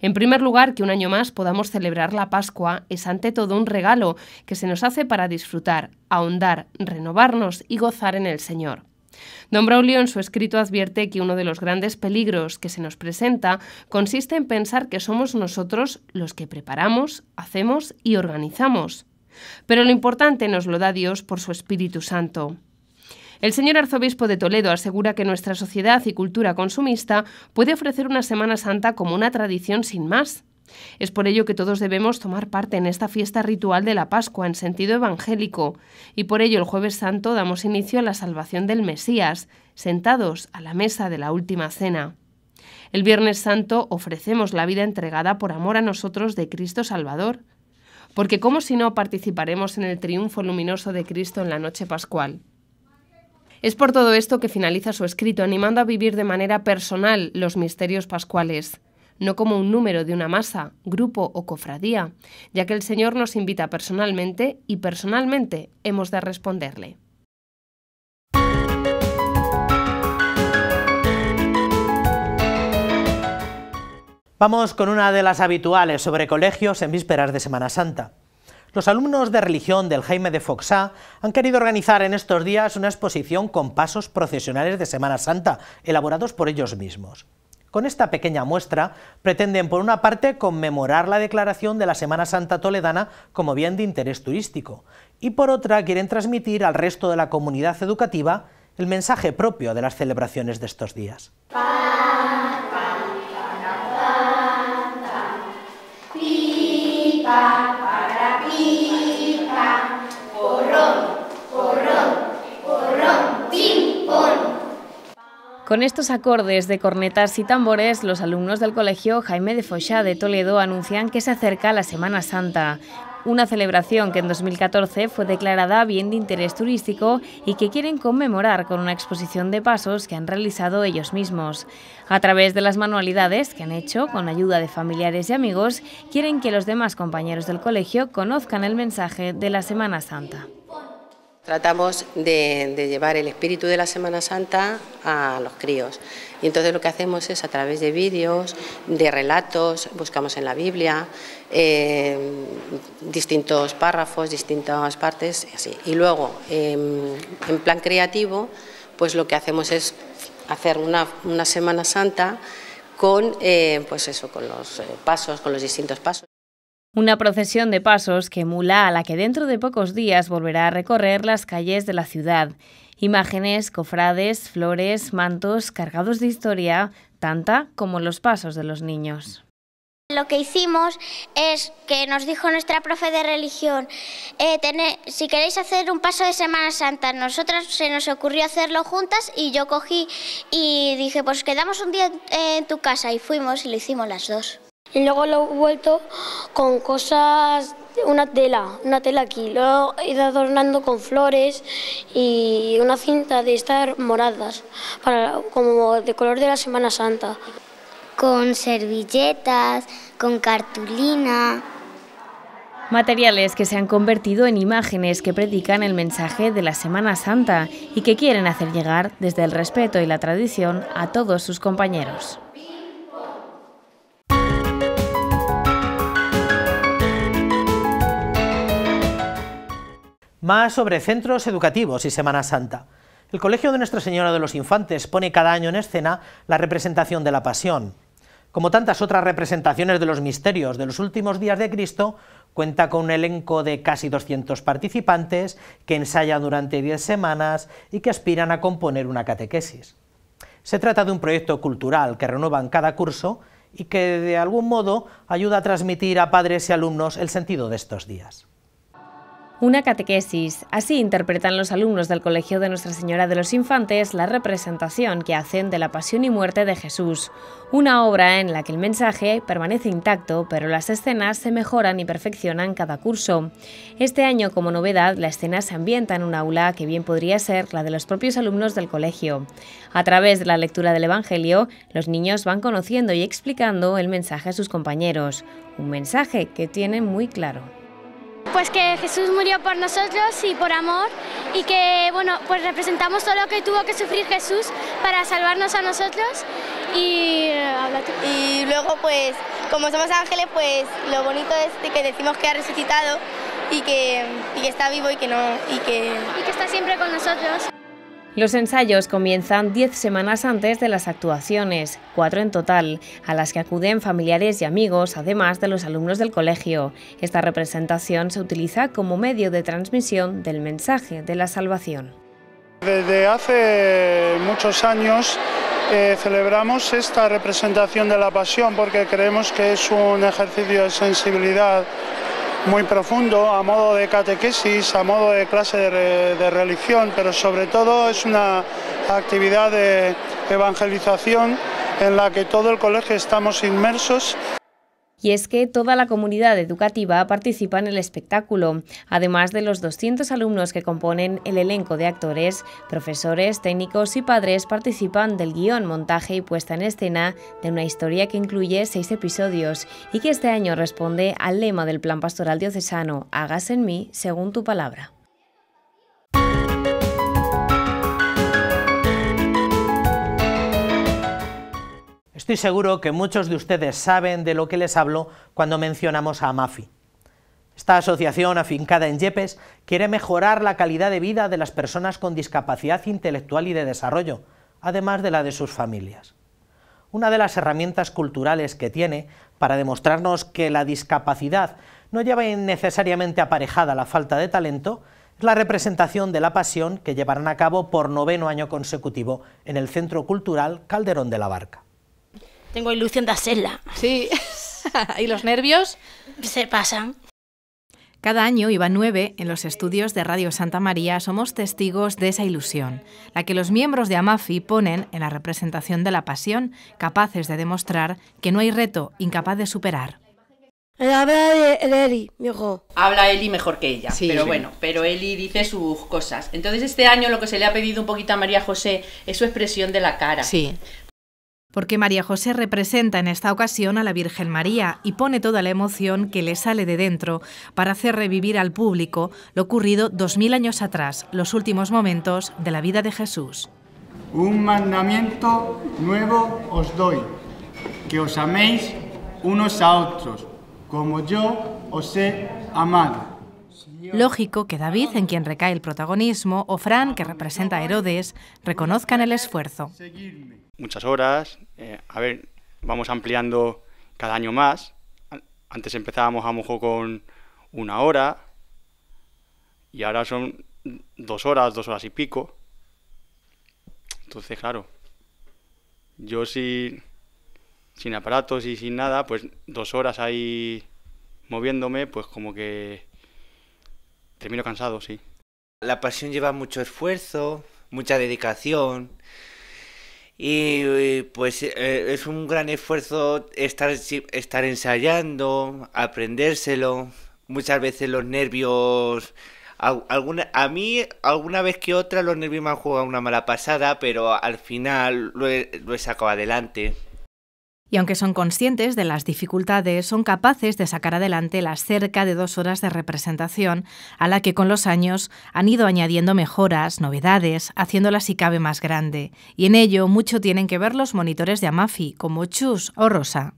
En primer lugar, que un año más podamos celebrar la Pascua es ante todo un regalo que se nos hace para disfrutar, ahondar, renovarnos y gozar en el Señor. Don Braulio en su escrito advierte que uno de los grandes peligros que se nos presenta consiste en pensar que somos nosotros los que preparamos, hacemos y organizamos. Pero lo importante nos lo da Dios por su Espíritu Santo. El señor arzobispo de Toledo asegura que nuestra sociedad y cultura consumista puede ofrecer una Semana Santa como una tradición sin más. Es por ello que todos debemos tomar parte en esta fiesta ritual de la Pascua en sentido evangélico, y por ello el jueves santo damos inicio a la salvación del Mesías, sentados a la mesa de la última cena. El viernes santo ofrecemos la vida entregada por amor a nosotros de Cristo Salvador, porque ¿cómo si no participaremos en el triunfo luminoso de Cristo en la noche pascual? Es por todo esto que finaliza su escrito animando a vivir de manera personal los misterios pascuales, no como un número de una masa, grupo o cofradía, ya que el Señor nos invita personalmente y personalmente hemos de responderle. Vamos con una de las habituales sobre colegios en vísperas de Semana Santa. Los alumnos de religión del Jaime de Foxá han querido organizar en estos días una exposición con pasos procesionales de Semana Santa, elaborados por ellos mismos. Con esta pequeña muestra pretenden, por una parte, conmemorar la declaración de la Semana Santa toledana como bien de interés turístico, y por otra quieren transmitir al resto de la comunidad educativa el mensaje propio de las celebraciones de estos días. Con estos acordes de cornetas y tambores, los alumnos del colegio Jaime de Foixá de Toledo anuncian que se acerca la Semana Santa una celebración que en 2014 fue declarada bien de interés turístico y que quieren conmemorar con una exposición de pasos que han realizado ellos mismos. A través de las manualidades que han hecho, con ayuda de familiares y amigos, quieren que los demás compañeros del colegio conozcan el mensaje de la Semana Santa. Tratamos de, llevar el espíritu de la Semana Santa a los críos. Y entonces lo que hacemos es a través de vídeos, de relatos, buscamos en la Biblia eh, distintos párrafos, distintas partes, así. Y luego, em, en plan creativo, pues lo que hacemos es hacer una, Semana Santa con, eh, pues eso, con los eh, pasos, con los distintos pasos. Una procesión de pasos que emula a la que dentro de pocos días volverá a recorrer las calles de la ciudad. Imágenes, cofrades, flores, mantos cargados de historia, tanta como los pasos de los niños. Lo que hicimos es que nos dijo nuestra profe de religión, eh, si queréis hacer un paso de Semana Santa, nosotras se nos ocurrió hacerlo juntas y yo cogí y dije, pues quedamos un día en tu casa y fuimos y lo hicimos las dos. Y luego lo he vuelto con cosas, una tela, una tela aquí. Lo he ido adornando con flores y una cinta de estas moradas, para, como de color de la Semana Santa. Con servilletas, con cartulina, Materiales que se han convertido en imágenes que predican el mensaje de la Semana Santa y que quieren hacer llegar desde el respeto y la tradición a todos sus compañeros. Más sobre centros educativos y Semana Santa. El Colegio de Nuestra Señora de los Infantes pone cada año en escena la representación de la Pasión. Como tantas otras representaciones de los misterios de los últimos días de Cristo, cuenta con un elenco de casi 200 participantes que ensayan durante 10 semanas y que aspiran a componer una catequesis. Se trata de un proyecto cultural que renuevan cada curso y que de algún modo ayuda a transmitir a padres y alumnos el sentido de estos días. Una catequesis. Así interpretan los alumnos del Colegio de Nuestra Señora de los Infantes la representación que hacen de la pasión y muerte de Jesús. Una obra en la que el mensaje permanece intacto, pero las escenas se mejoran y perfeccionan cada curso. Este año, como novedad, la escena se ambienta en un aula que bien podría ser la de los propios alumnos del colegio. A través de la lectura del Evangelio, los niños van conociendo y explicando el mensaje a sus compañeros. Un mensaje que tienen muy claro. Pues que Jesús murió por nosotros y por amor y que bueno, pues representamos todo lo que tuvo que sufrir Jesús para salvarnos a nosotros y eh, Y luego pues como somos ángeles pues lo bonito es que decimos que ha resucitado y que, y está vivo y que no y que... Y que está siempre con nosotros. Los ensayos comienzan 10 semanas antes de las actuaciones, cuatro en total, a las que acuden familiares y amigos, además de los alumnos del colegio. Esta representación se utiliza como medio de transmisión del mensaje de la salvación. Desde hace muchos años eh, celebramos esta representación de la pasión porque creemos que es un ejercicio de sensibilidad muy profundo, a modo de catequesis, a modo de clase de, religión, pero sobre todo es una actividad de evangelización en la que todo el colegio estamos inmersos y es que toda la comunidad educativa participa en el espectáculo, además de los 200 alumnos que componen el elenco de actores, profesores, técnicos y padres participan del guión, montaje y puesta en escena de una historia que incluye seis episodios y que este año responde al lema del Plan Pastoral Diocesano, Hagas en mí según tu palabra. Estoy seguro que muchos de ustedes saben de lo que les hablo cuando mencionamos a Amafi. Esta asociación afincada en Yepes quiere mejorar la calidad de vida de las personas con discapacidad intelectual y de desarrollo, además de la de sus familias. Una de las herramientas culturales que tiene para demostrarnos que la discapacidad no lleva necesariamente aparejada la falta de talento es la representación de la pasión que llevarán a cabo por noveno año consecutivo en el Centro Cultural Calderón de la Barca tengo ilusión de hacerla. Sí. ¿Y los nervios? Se pasan. Cada año, IVA 9, en los estudios de Radio Santa María, somos testigos de esa ilusión, la que los miembros de AMAFI ponen en la representación de la pasión, capaces de demostrar que no hay reto incapaz de superar. Habla Eli mejor. Habla Eli mejor que ella, sí, pero bueno, pero Eli dice sus cosas. Entonces este año lo que se le ha pedido un poquito a María José es su expresión de la cara. Sí porque María José representa en esta ocasión a la Virgen María y pone toda la emoción que le sale de dentro para hacer revivir al público lo ocurrido dos mil años atrás, los últimos momentos de la vida de Jesús. Un mandamiento nuevo os doy, que os améis unos a otros, como yo os he amado. Lógico que David, en quien recae el protagonismo, o Fran, que representa a Herodes, reconozcan el esfuerzo. Muchas horas, eh, a ver, vamos ampliando cada año más. Antes empezábamos a mojo con una hora y ahora son dos horas, dos horas y pico. Entonces, claro, yo sí. sin aparatos y sin nada, pues dos horas ahí moviéndome, pues como que termino cansado, sí. La pasión lleva mucho esfuerzo, mucha dedicación. Y pues eh, es un gran esfuerzo estar, estar ensayando, aprendérselo. Muchas veces los nervios... A, alguna, a mí, alguna vez que otra, los nervios me han jugado una mala pasada, pero al final lo lo he sacado adelante y aunque son conscientes de las dificultades, son capaces de sacar adelante las cerca de dos horas de representación, a la que con los años han ido añadiendo mejoras, novedades, haciéndola si cabe más grande. Y en ello mucho tienen que ver los monitores de Amafi, como Chus o Rosa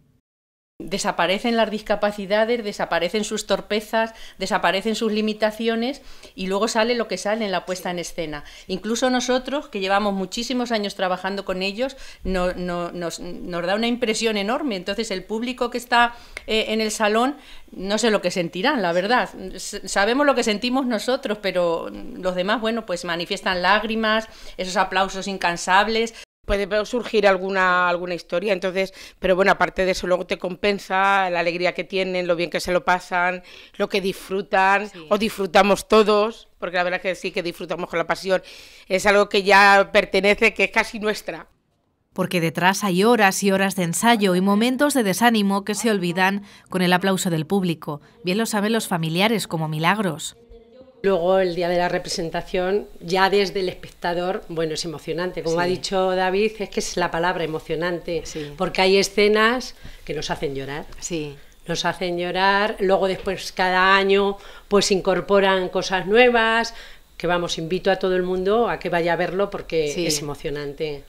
desaparecen las discapacidades, desaparecen sus torpezas, desaparecen sus limitaciones y luego sale lo que sale en la puesta en escena. Incluso nosotros, que llevamos muchísimos años trabajando con ellos, nos, da una impresión enorme. Entonces el público que está eh, en el salón no sé lo que sentirán, la verdad. sabemos lo que sentimos nosotros, pero los demás, bueno, pues manifiestan lágrimas, esos aplausos incansables, puede surgir alguna, alguna historia. Entonces, pero bueno, aparte de eso, luego te compensa la alegría que tienen, lo bien que se lo pasan, lo que disfrutan, o disfrutamos todos, porque la verdad es que sí que disfrutamos con la pasión. Es algo que ya pertenece, que es casi nuestra. Porque detrás hay horas y horas de ensayo y momentos de desánimo que se olvidan con el aplauso del público. Bien lo saben los familiares como milagros. Luego el día de la representación, ya desde el espectador, bueno, es emocionante. Como ha dicho David, es que es la palabra emocionante, porque hay escenas que nos hacen llorar. Sí. Nos hacen llorar, luego después cada año pues incorporan cosas nuevas, que vamos, invito a todo el mundo a que vaya a verlo porque es emocionante.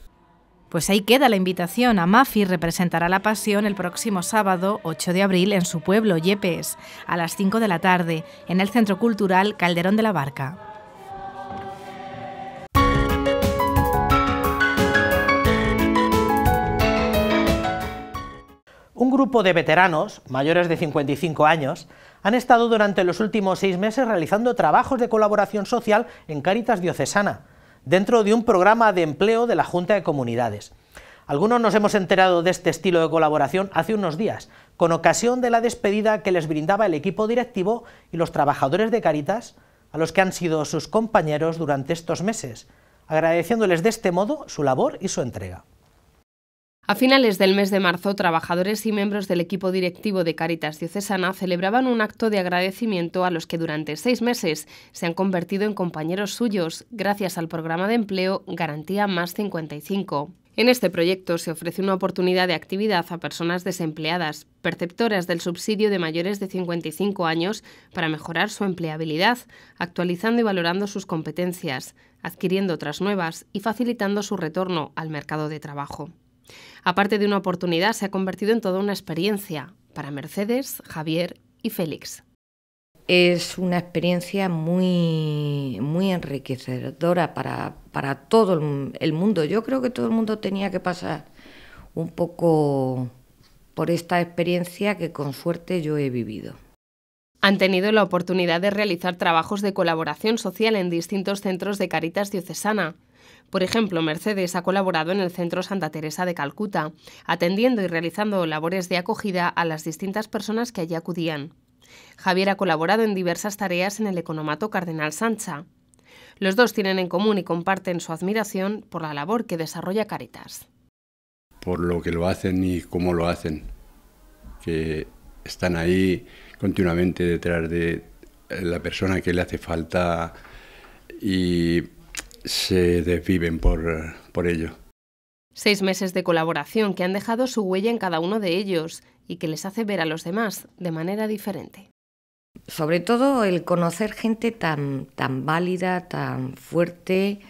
Pues ahí queda la invitación. A Mafi representará la pasión el próximo sábado 8 de abril en su pueblo, Yepes, a las 5 de la tarde, en el Centro Cultural Calderón de la Barca. Un grupo de veteranos, mayores de 55 años, han estado durante los últimos seis meses realizando trabajos de colaboración social en Cáritas Diocesana, dentro de un programa de empleo de la Junta de Comunidades. Algunos nos hemos enterado de este estilo de colaboración hace unos días, con ocasión de la despedida que les brindaba el equipo directivo y los trabajadores de Caritas, a los que han sido sus compañeros durante estos meses, agradeciéndoles de este modo su labor y su entrega. A finales del mes de marzo, trabajadores y miembros del equipo directivo de Caritas Diocesana celebraban un acto de agradecimiento a los que durante seis meses se han convertido en compañeros suyos gracias al programa de empleo Garantía Más 55. En este proyecto se ofrece una oportunidad de actividad a personas desempleadas, perceptoras del subsidio de mayores de 55 años, para mejorar su empleabilidad, actualizando y valorando sus competencias, adquiriendo otras nuevas y facilitando su retorno al mercado de trabajo. Aparte de una oportunidad, se ha convertido en toda una experiencia para Mercedes, Javier y Félix. Es una experiencia muy, muy enriquecedora para, para todo el, el mundo. Yo creo que todo el mundo tenía que pasar un poco por esta experiencia que con suerte yo he vivido. Han tenido la oportunidad de realizar trabajos de colaboración social en distintos centros de Caritas Diocesana. Por ejemplo, Mercedes ha colaborado en el Centro Santa Teresa de Calcuta, atendiendo y realizando labores de acogida a las distintas personas que allí acudían. Javier ha colaborado en diversas tareas en el economato Cardenal Sancha. Los dos tienen en común y comparten su admiración por la labor que desarrolla Caritas. Por lo que lo hacen y cómo lo hacen, que están ahí continuamente detrás de la persona que le hace falta y se desviven eh, por, ello. Seis meses de colaboración que han dejado su huella en cada uno de ellos y que les hace ver a los demás de manera diferente. Sobre todo el conocer gente tan, tan válida, tan fuerte,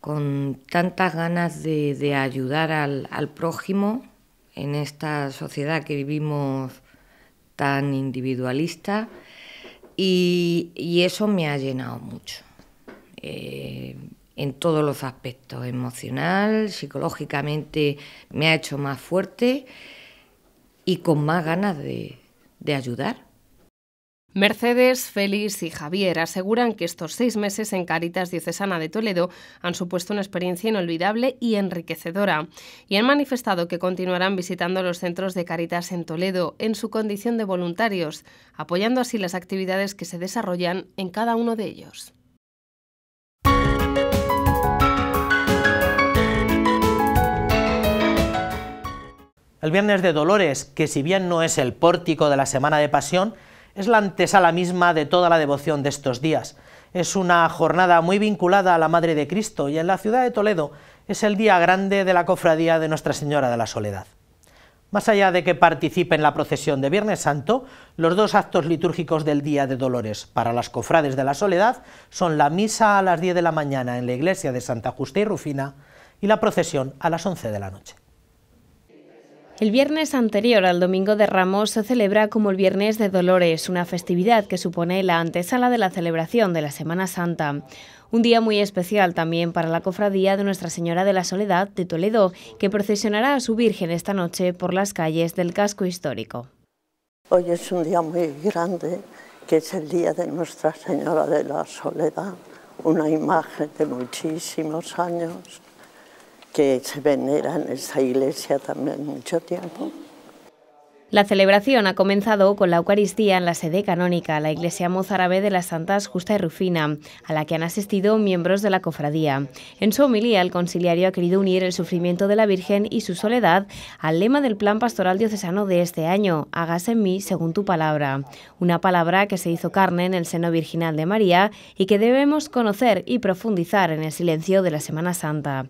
con tantas ganas de, ayudar al, prójimo en esta sociedad que vivimos tan individualista y, eso me ha llenado mucho. Eh, en todos los aspectos, emocional, psicológicamente me ha hecho más fuerte y con más ganas de, ayudar. Mercedes, Félix y Javier aseguran que estos seis meses en Caritas Diocesana de Toledo han supuesto una experiencia inolvidable y enriquecedora, y han manifestado que continuarán visitando los centros de Caritas en Toledo en su condición de voluntarios, apoyando así las actividades que se desarrollan en cada uno de ellos. El Viernes de Dolores, que si bien no es el pórtico de la Semana de Pasión, es la antesala misma de toda la devoción de estos días. Es una jornada muy vinculada a la Madre de Cristo y en la ciudad de Toledo es el día grande de la cofradía de Nuestra Señora de la Soledad. Más allá de que participe en la procesión de Viernes Santo, los dos actos litúrgicos del Día de Dolores para las cofrades de la Soledad son la misa a las 10 de la mañana en la iglesia de Santa Justa y Rufina y la procesión a las 11 de la noche. El viernes anterior al Domingo de Ramos se celebra como el Viernes de Dolores, una festividad que supone la antesala de la celebración de la Semana Santa. Un día muy especial también para la cofradía de Nuestra Señora de la Soledad de Toledo, que procesionará a su Virgen esta noche por las calles del casco histórico. Hoy es un día muy grande, que es el día de Nuestra Señora de la Soledad, una imagen de muchísimos años que se venera en esta iglesia también mucho tiempo. La celebración ha comenzado con la Eucaristía en la sede canónica, la Iglesia Mozárabe de las Santas Justa y Rufina, a la que han asistido miembros de la cofradía. En su homilía, el conciliario ha querido unir el sufrimiento de la Virgen y su soledad al lema del Plan Pastoral Diocesano de este año, Hágase en mí según tu palabra, una palabra que se hizo carne en el seno virginal de María y que debemos conocer y profundizar en el silencio de la Semana Santa.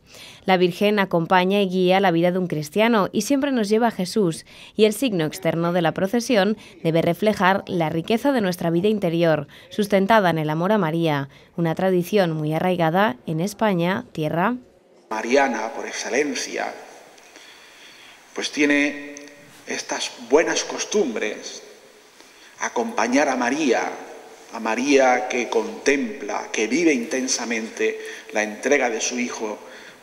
La Virgen acompaña y guía la vida de un cristiano y siempre nos lleva a Jesús, y el signo externo de la procesión debe reflejar la riqueza de nuestra vida interior, sustentada en el amor a María, una tradición muy arraigada en España, tierra mariana por excelencia, pues tiene estas buenas costumbres, acompañar a María, a María que contempla, que vive intensamente la entrega de su Hijo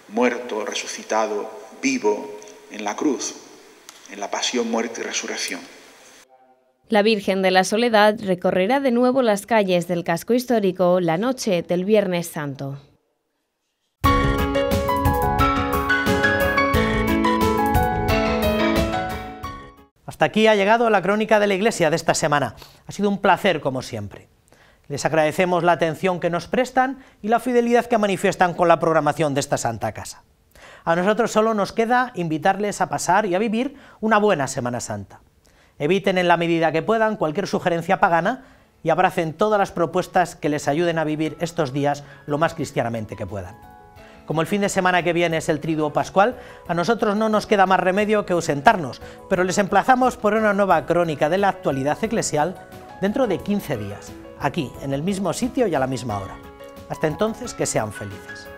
muerto, resucitado, vivo en la cruz en la pasión, muerte y resurrección. La Virgen de la Soledad recorrerá de nuevo las calles del casco histórico la noche del Viernes Santo. Hasta aquí ha llegado la crónica de la Iglesia de esta semana. Ha sido un placer como siempre. Les agradecemos la atención que nos prestan y la fidelidad que manifiestan con la programación de esta Santa Casa. A nosotros solo nos queda invitarles a pasar y a vivir una buena Semana Santa. Eviten en la medida que puedan cualquier sugerencia pagana y abracen todas las propuestas que les ayuden a vivir estos días lo más cristianamente que puedan. Como el fin de semana que viene es el triduo pascual, a nosotros no nos queda más remedio que ausentarnos, pero les emplazamos por una nueva crónica de la actualidad eclesial dentro de 15 días, aquí, en el mismo sitio y a la misma hora. Hasta entonces, que sean felices.